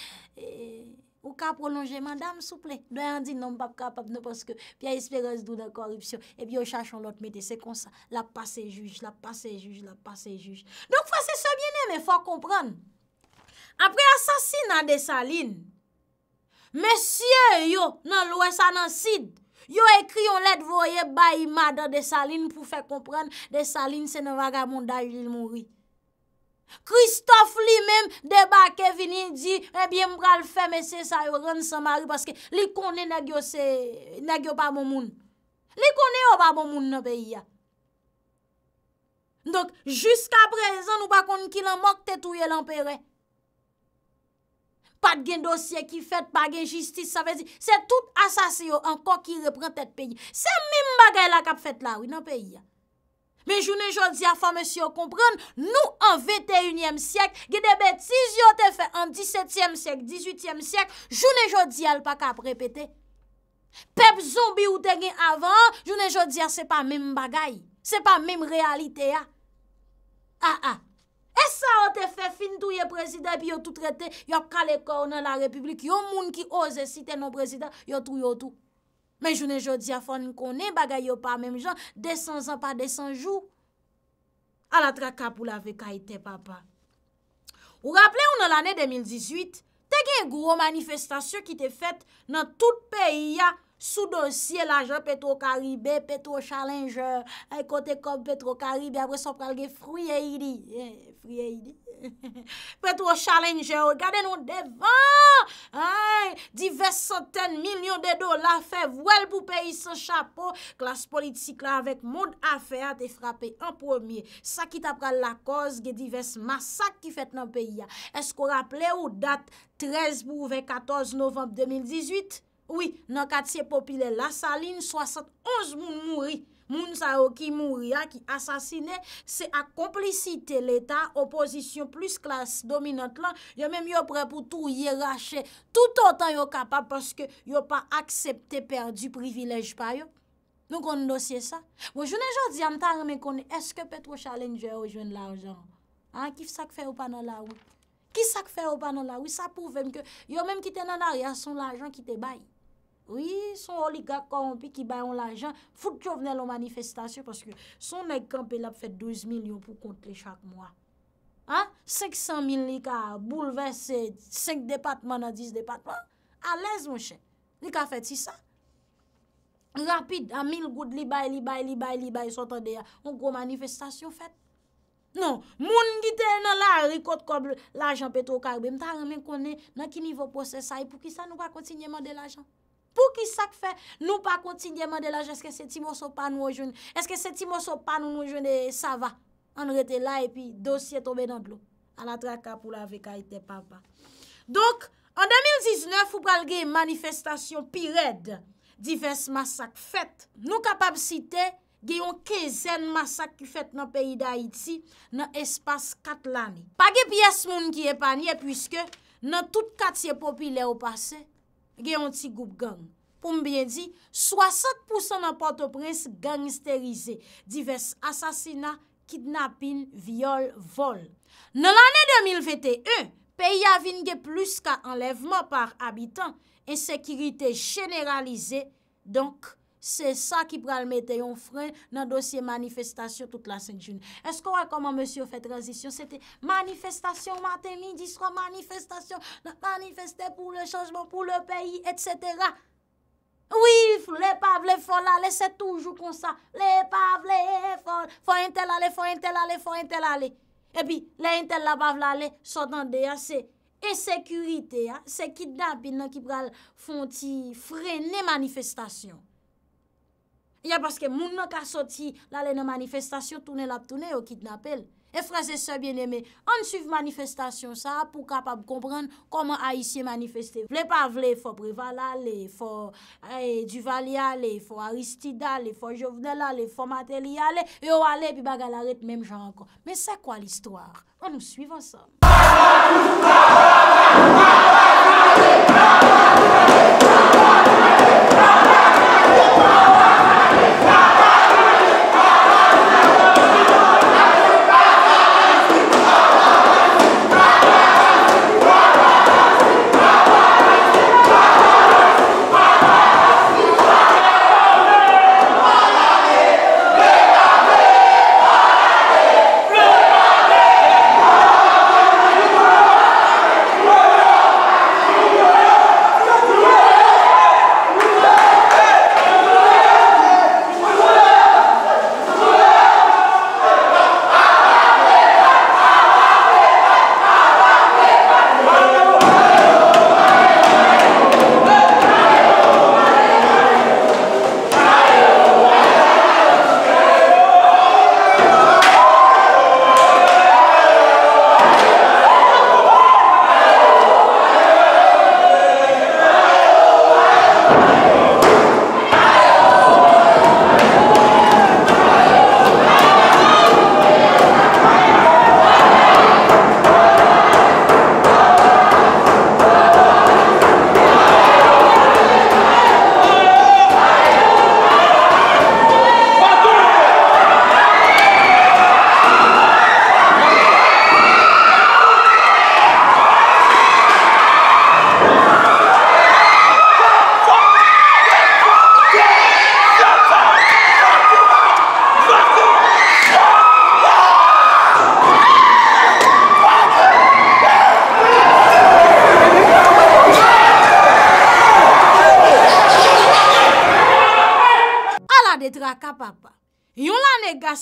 Ou ka prolonje, mandam souple, doyan di nan mbap kapap, nou paske pi a espereuse dou la korupsyon, e pi yo chache lot mette, se konsa. La passe juj, la passe juj, la passe juj. Donk fwa se se biene, men fwa kompran. apre asasina de Saline, mesye yo nan lwes anansid, yo ekri yon let voye bayi mada de Saline pou fe kompren, de Saline se ne vaga moun da yil moun ri. Christophe li menm deba ke vini di, ebyen eh mbral fe mesye sa yon ren sanmari, paske li konen negyo se, negyo pa moun moun. Li konen yo pa moun moun nan peyi ya. Donk, jiska prezan ou pa konen ki lan mok te touye lan peren. Pat gen dosye ki fet, pa gen jistis, sa vezi, se tout asase yo anko ki repren tet peyi. Se mim bagay la kap fet la ou, nan peyi ya. Men jounen joun di a fame si yo kompran, nou an 21e siyek, gedebet si yo te fe an 17e siyek, 18e siyek, jounen joun di al pa kap repete. Pep zombi ou te gen avan, jounen joun di a se pa mim bagay, se pa mim realite ya. Ha ah, ah. ha. E sa an te fe fin tou ye prezident pi yo tou trete yo kalekor nan la republik yo moun ki oze si te nou prezident yo tou yo tou. Men jounen joun diafon konen bagay yo pa menm joun 200 an pa 200 jou ala tra kap ou la ve ka ite papa. Ou rapple ou nan l'anen 2018 te gen gwo manifestasyon ki te fet nan tout peyi ya sou dosye la joun petro karibè petro chalenge e kote kop petro karibè apre so pralge fruy e yi di e eh, Pwè tou chalenje ou gade nou devan Dives centen milyon de do la fe vwèl pou peyi san chapo Klas politik la avèk moun afer te frape en pwomye Sa ki ta pral la koz ge divers masak ki fèt nan peyi ya Eskou raple ou dat 13 bouve 14 novembe 2018 Oui nan kat se popile la saline 71 moun mouri Moun sa ou ki moun ria ki asasine, se ak komplicite l'Etat, oposisyon plus klas dominante lan, yo menm yo pre pou tou yi rache, tout an tan yo kapap, paske yo pa aksepte perdi privilej pa yo. Nou kon dosye sa. Wou bon, jounen joun di an tan reme kon, eske pet wou chalenjou yo joun l'anjan? An, kif sak fe ou pa nan la wou? Kif sak fe ou pa nan la wou? Sa pou vem ke yo menm ki te nan la wou, ya son l'anjan ki te baye. Oui, son oligak koron pi ki bayon l'ajan, foute kyo vnen l'manifestasyon, paske son ek kan pe lap fet 12 milyon pou kontre chak mwa. Ha? 500 mil li ka bouleverse 5 departman an 10 departman, a lez mwen chen. Li ka fet si sa? Rapide, a mil gout li bay, li bay, li bay, li bay, sotan de ya, mwen kou manifestasyon fet. Non, moun gite nan la rekot kob l'ajan peto karbe, mwen kone nan ki nivou posese sa, pou ki sa nou kwa kontinyeman de l'ajan? Pou ki sak fe nou pa kontinye mande laj, eske se ti monson pa nou nou jwene, eske se ti monson pa nou nou jwene, sa va. An rete la e pi dosye tobe nan blo. An atraka pou la veka ite e papa. Donk, an 2019, ou pral ge manifestasyon pi red, divers masak fet. Nou kapab site ge yon kezen masak ki fet nan peyi da iti nan espas kat lani. Pag e pi es moun ki epanye, pwiske nan tout kat se popile ou pase, gen yon ti goup gang. Poum byen di, 60% nan patopres gangsterize, divers asasina, kidnapin, viole, vol. Nan l'anè 2021, peyi avin gen plus ka enlevman par abitan, ensekirite generalize, donk Se sa ki pral mete yon fre nan dosye manifestasyon tout la Saint-Gene. Eskou a koman monsi ou fet transisyon? Sete manifestasyon, maten l'indisro, manifestasyon, nan manifestè pou le chanjman, pou le peyi, etc. Oui, le pav, le fol, ale, se toujou konsa. Le pav, le fol, ale, fol, ale, fol, ale, fol, ale. E bi, le entel, la pav, ale, so dan de ya se. E sekurite ya, se ki dapit nan ki pral fonti fre ne manifestasyon. Ya paske moun nan ka soti, la le nan manifestasyon, toune lap toune, yo kidnapel. E frase se bieneme, an suif manifestasyon sa, pou kapab komprende koman a yisi manifesté. Vle pa vle, fo Brevala le, fo eh, Duvali a le, fo Aristida le, fo Jovnel a le, fo Mateli a le, yo a le, pi baga la ret, menm jan anko. Men sa kwa l'histoire? An nou suiv ansan. Bravo à tous, bravo à tous, bravo à tous, bravo à tous, bravo à tous!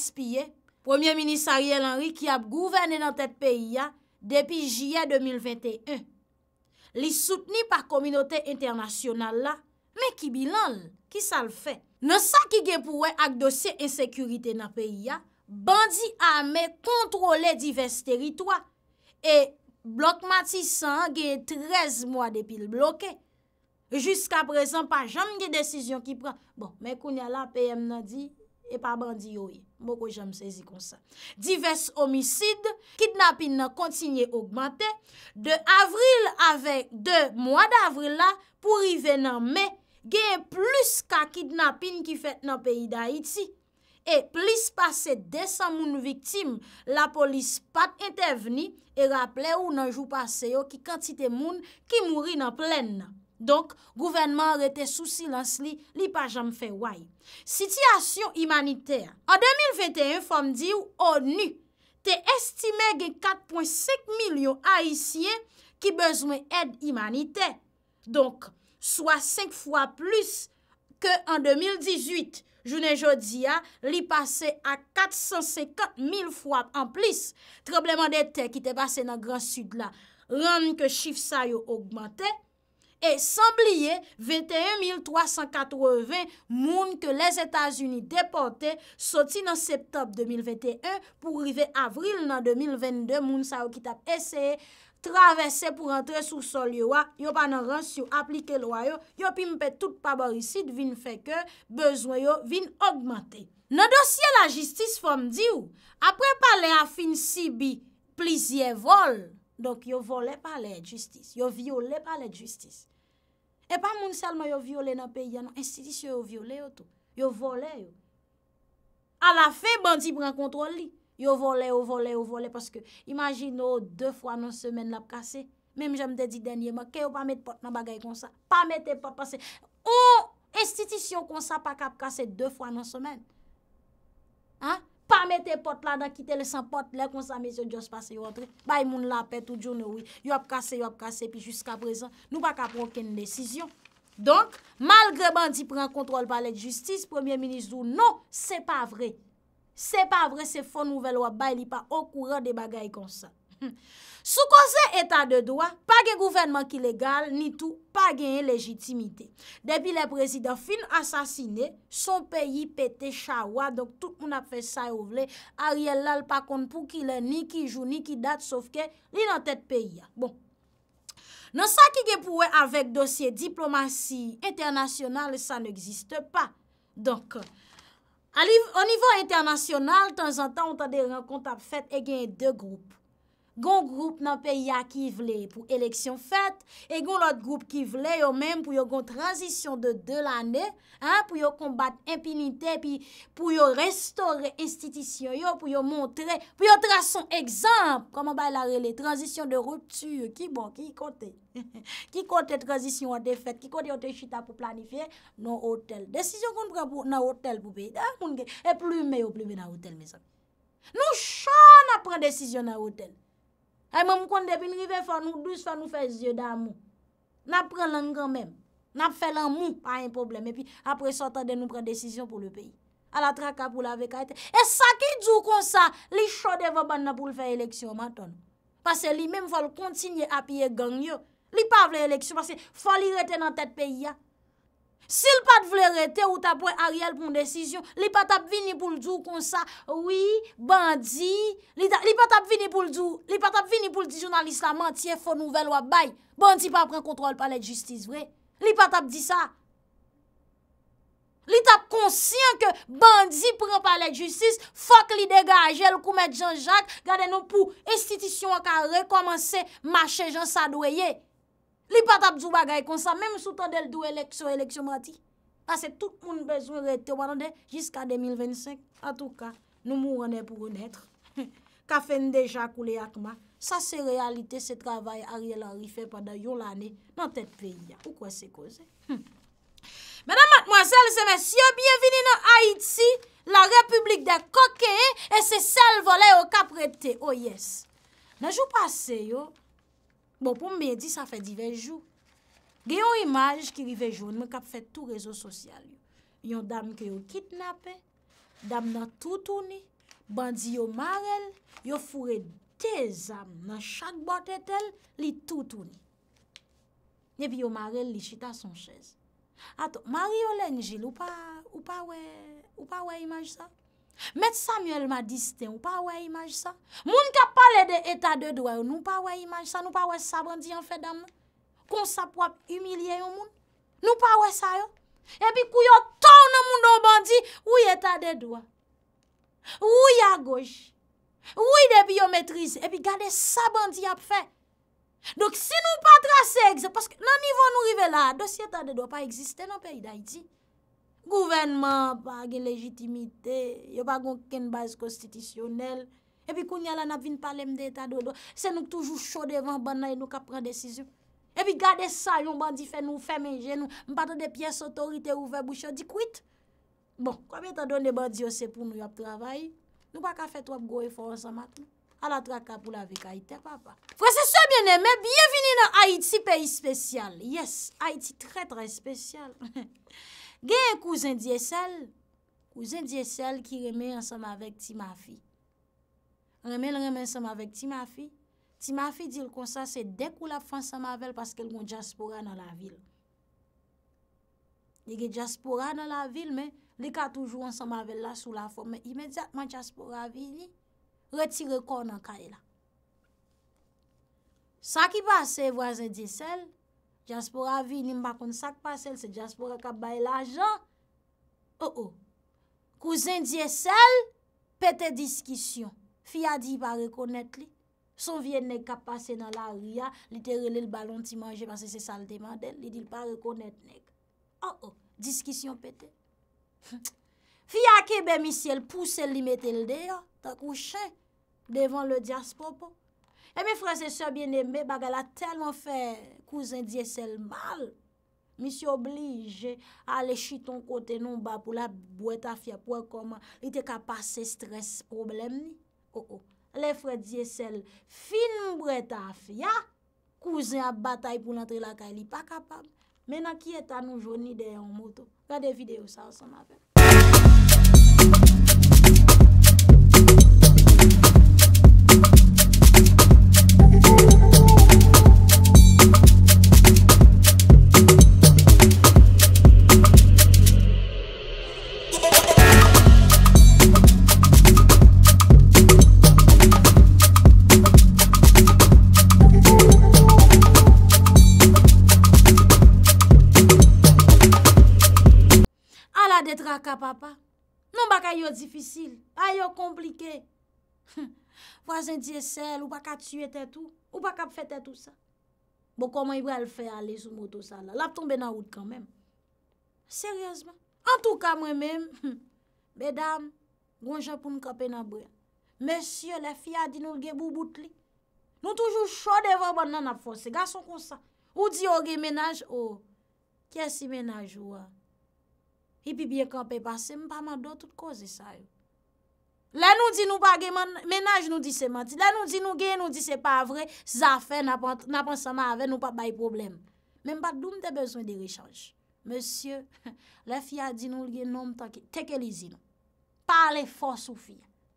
Aspye, premier minisariel Henry ki ap gouvene nan tet peyi ya depi jye 2021. Li soutni par kominote internasyonal la, men ki bilan, ki sal fe. Non sa ki ge pouwe ak dosye ensekurite nan peyi ya, bandi ame kontrole diverse teritwa. E blok matisan ge trez mwa depi l bloke. Juska prezan pa jam ge desisyon ki pran. Bon, men kounye la peyem nan di... E pa bandi yo yi, moko jam sezi kon sa. Divers omisid, kidnapin nan kontinye augmante, de avril avek de mwa davril la pou rive nan me, gen plus ka kidnapin ki fet nan peyi da iti. E plis pase desan moun viktim, la polis pat entevni e rapple ou nan jou pase yo ki kantite moun ki mouri nan plen nan. Donk, gouvenman rete sou silans li, li pa jam fe way. Sityasyon imanite. An 2021, fom di ou, ONU te estime gen 4.5 milyon aisyen ki bezwen ed imanite. Donk, swa 5 fwa plus ke an 2018. Jounen jodi ya, li pase a 450 mil fwa an plis. Trebleman de te ki te base nan Gran Sud la, renn ke chif sa yo augmente, E sanbliye, 21.380 moun ke les Etats-Unis deporte soti nan septob 2021 pou rive avril nan 2022 moun sa yo kitap eseye travese pou rentre sou sol yowa. Yo pa bon nan ran sou aplike loyo, yo pimpe tout paborisit vin feke bezwayo vin augmante. Nan dosye la jistis fom di ou, apre pale a fin si bi plizye vol, yo vole pale jistis, yo viole pale jistis. E pa moun salman yo viole nan peyi anon, institisyon yo viole yo tou, yo vole yo. A la fe bandi bran kontrol li, yo vole, yo vole, yo vole, paske imajin nou de fwa nan semen lap kase, mem jame de di denye ma, ke yo pa met pot nan bagay konsa, pa met te pot pase, ou institisyon konsa pa kap kase de fwa nan semen. Haan? pa mette pot la dan kite le san pot la kon sa mezyon dios pase yo antre, bay moun la pet ou diyon noui, yo ap kase, yo ap kase, pi jiska prezant nou baka prou ken desisyon. Donk, malgreban di prent kontrol balet justice, premier ministre doun, non, se pa vre, se pa vre se fon nouvel wap, bay li pa okouran de bagay kon sa. Sou kose etat de doa, pa gen gouvenman ki legal, ni tou pa gen legitimite. Depi le prezident fin asasine, son peyi pete chawa, donk tout moun ap fè sa ou vle, a riel lal pa kont pou ki lè ni ki jou ni ki dat, sof ke li nan tèt peyi ya. Bon, nan sa ki gen pouwe avèk dosye diplomasi internasyonal, sa nèxiste pa. Donk, an nivou an internasyonal, tan zan tan ou tan de renkont ap fèt, e gen dè groupe. Gon group nan peya ki vle pou eleksyon fèt, e gon lot group ki vle yo mèm pou yo gon tranzisyon de de lanè, pou yo kombat empinite, pou yo restore estitisyon yo, pou yo montre, pou yo trason ekzamp, koman bay la rele, tranzisyon de rotu yo, ki bon, ki kote, ki kote tranzisyon an de fèt, ki kote an de chita pou planifiè nan hotel. Desisyon kon pran nan hotel pou pe, e plume yo, plume nan hotel, nou chan nan pran desisyon nan hotel, E mwen mwen konde bin rive fwa nou, dous fwa nou fwe zye d'amou. Nap pren langan men, nap fwe l'amou, pa yon problem. E pi apre sa tande nou pren desisyon pou le peyi. A la traka pou la vekate. E sa ki djou kon sa, li chode voban nan pou l fwe eleksyon maton. Pase li menm fwe l kontinye apye gangyo. Li pa vle eleksyon, pase fwe li rete nan tete peyi ya. Sil pat vle rete ou ta pon a riel pon desisyon, li pat ap vin ni pou l'dou kon sa, oui, bandi, li pat ap vin ni pou l'dou, li pat ap vin ni pou l'di jounalist la mantye fò nouvel wabay, bandi pa pren kontrol palet justice, vre, li pat ap di sa. Li tap konsyen ke bandi pren palet justice, fok li degaje, el koumet jan jak, gade nou pou estitisyon akare, komanse, mache jan sa doye. Li patap zou bagay konsa mèm sou tan del dou eleksyon, eleksyon mati. Ase tout moun bezoun rete wanande jiska 2025. A tou ka, nou moun ane pou renetre. Ka fènde jakou le akma. Sa se realite se travay Ariel Harifè padan yon lanè nan tèt peyya. Ou kwa se koze? Mènam matmwazèl se mèsyò, biyevini nan Haïti, la republik de kokeye, e se sel volè yo ka prete. Oh yes! Nan jou pase yo, Bon pou mbeye di sa fe divejou. Gen yon imaj ki rivejou, mwen kap fe tout rezo sosyal yon. Yon dam ke yon kitnape, dam nan toutouni, bandi yon marel, yon fure dezam nan chak bote tel li toutouni. Nye bi yon marel li chita son chèz. Ato, mari yon len jil ou pa we imaj sa? Met Samuel Madiste ou pa wè imaj sa? Moun kap pale de etat de doua ou nou pa wè imaj sa? Nou pa wè sa bandi an fè daman? Kon sa po ap umilye yon moun? Nou pa wè sa yon? Ebi kou yo ton nou moun do bandi ou etat de doua? Ou ya goj? Ou de biometrize? Ebi gade sa bandi ap fè? Dok si nou pa trase egze, paske nan nivou nou rive la, dosi etat de doua pa egziste nan peyi da iti. Gouvenman pa gen legitimite, yo pa gon ken base konstitisyonel. E pi kounyala nap vin pale mde etadodo, se nouk toujou chou devan banay nou ka pren desisyon. E pi gade sa, yon bandi fè nou, fè menjen nou, mpata de piyes, otorite, ouve, bouchon, di kwit. Bon, koum etadodo ne bandi yo se pou nou yap travayi. Nou pa ka fet wap goye foran sa mat. Ala tra ka pou la vi kaitè, papa. Fwa se so bien eme, biyevini nan Haiti, peyi spesyal. Yes, Haiti, tre tre spesyal. Geye kouzen di esel, kouzen di esel ki reme ansama vek ti ma fi. Reme l reme ansama vek ti ma fi. Ti ma fi dil kon sa se dek ou la fwa ansama vek paske l kon jaspora nan la vil. Ye ge jaspora nan la vil men, le ka toujou ansama vek la sou la fwa men. Imediatman jaspora vi li, retire kon nan ka e la. Sa ki pase vwa zan di esel, Djaspora vi, ni mba kon sak pa sel, se djaspora kap baye la jan. O-o. Oh, oh. Kouzen diye sel, pete diskisyon. Fi a di pa rekonet li. Son vye neg kap pase nan la ouya, li te rele le balon ti manje, vase se sal demande, li di pa rekonet neg. O-o. Oh, diskisyon pete. Fi a kebe misye, l pou sel li metel de, tak ouche, devan le djaspora. E mi frase so bienembe, baga la tel anfer. Kouzen diye sel mal. Mi si oblige a le chiton kote nou ba pou la breta fya pou a koma. I te kapase stres problem ni. Ko oh, ko. Oh. Le frediye sel fin breta fya. Kouzen a batay pou lantri la ka li pa kapab. Menan ki etan nou jouni de yon moto. Ra de videyo sa ou sa ma ven. Mbaka papa, non baka yo difisil, a yo komplike. Vazen diye sel, ou baka tsyu ete tout, ou baka fete tout sa. Bo koman i bre al fe ale sou moto sa la, lap ton be nan woud kanmem. Seryazman, an tou ka mwen mem, bedam, gonja pou nou kapen nan bre. Mesye, le fi adi nou ge bou bout li. Nou toujou chode eva ban nan ap fose, gason kon sa. Ou di yo ge menaj, o, oh, kye si menaj ou a? Epi biye kanpe pase, mpaman do tout koze sa yo. La nou di nou pa gen menaj nou di se manti. La nou di nou gen nou di se pa vre, se zafen napansanman avre nou pa bay problem. Men bak dou mte bezwen de rechaj. Monsye, la fi a di nou gen nou mta ki. Tek elizi nou. Parle fos ou fi.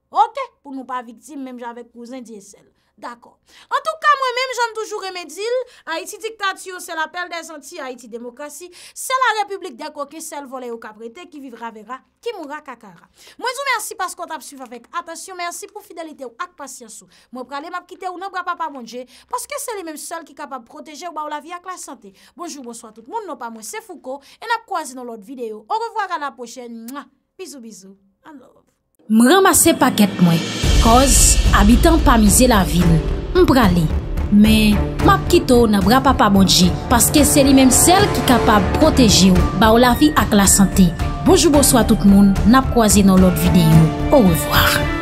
Ok, pou nou pa viktime, menm jave kouzen di esel. D'akon. An tou ka mwen menm jan toujou remedil, Haiti diktatio, se la perle de zanti, Haiti demokrasi, se la republik d'akon ke sel vole ou kaprete, ki vivra vera, ki moura kakara. Mwen sou mersi paskot ap suiv avèk. Atasyon mersi pou fidelite ou ak pasyansou. Mwen pralè m ap kite ou nan bra pa pa mounje, paske se li menm sel ki kapab proteje ou ba ou la vi ak la sante. Bonjou moun so a tout moun, non pa mwen se fouko, en ap kouazi nan lot videyo. Ou revoar an ap pochè. Bizou, bizou. M ramase paket mwen, koz abitan pa mize la vil, m pra li. Men, map kito nan bra pa pa modji, paske se li menm sel ki kapab proteji ou, ba ou la vi ak la sante. Bojoubo swa tout moun, nap kwa zi nan lot videyo. Ou revoar.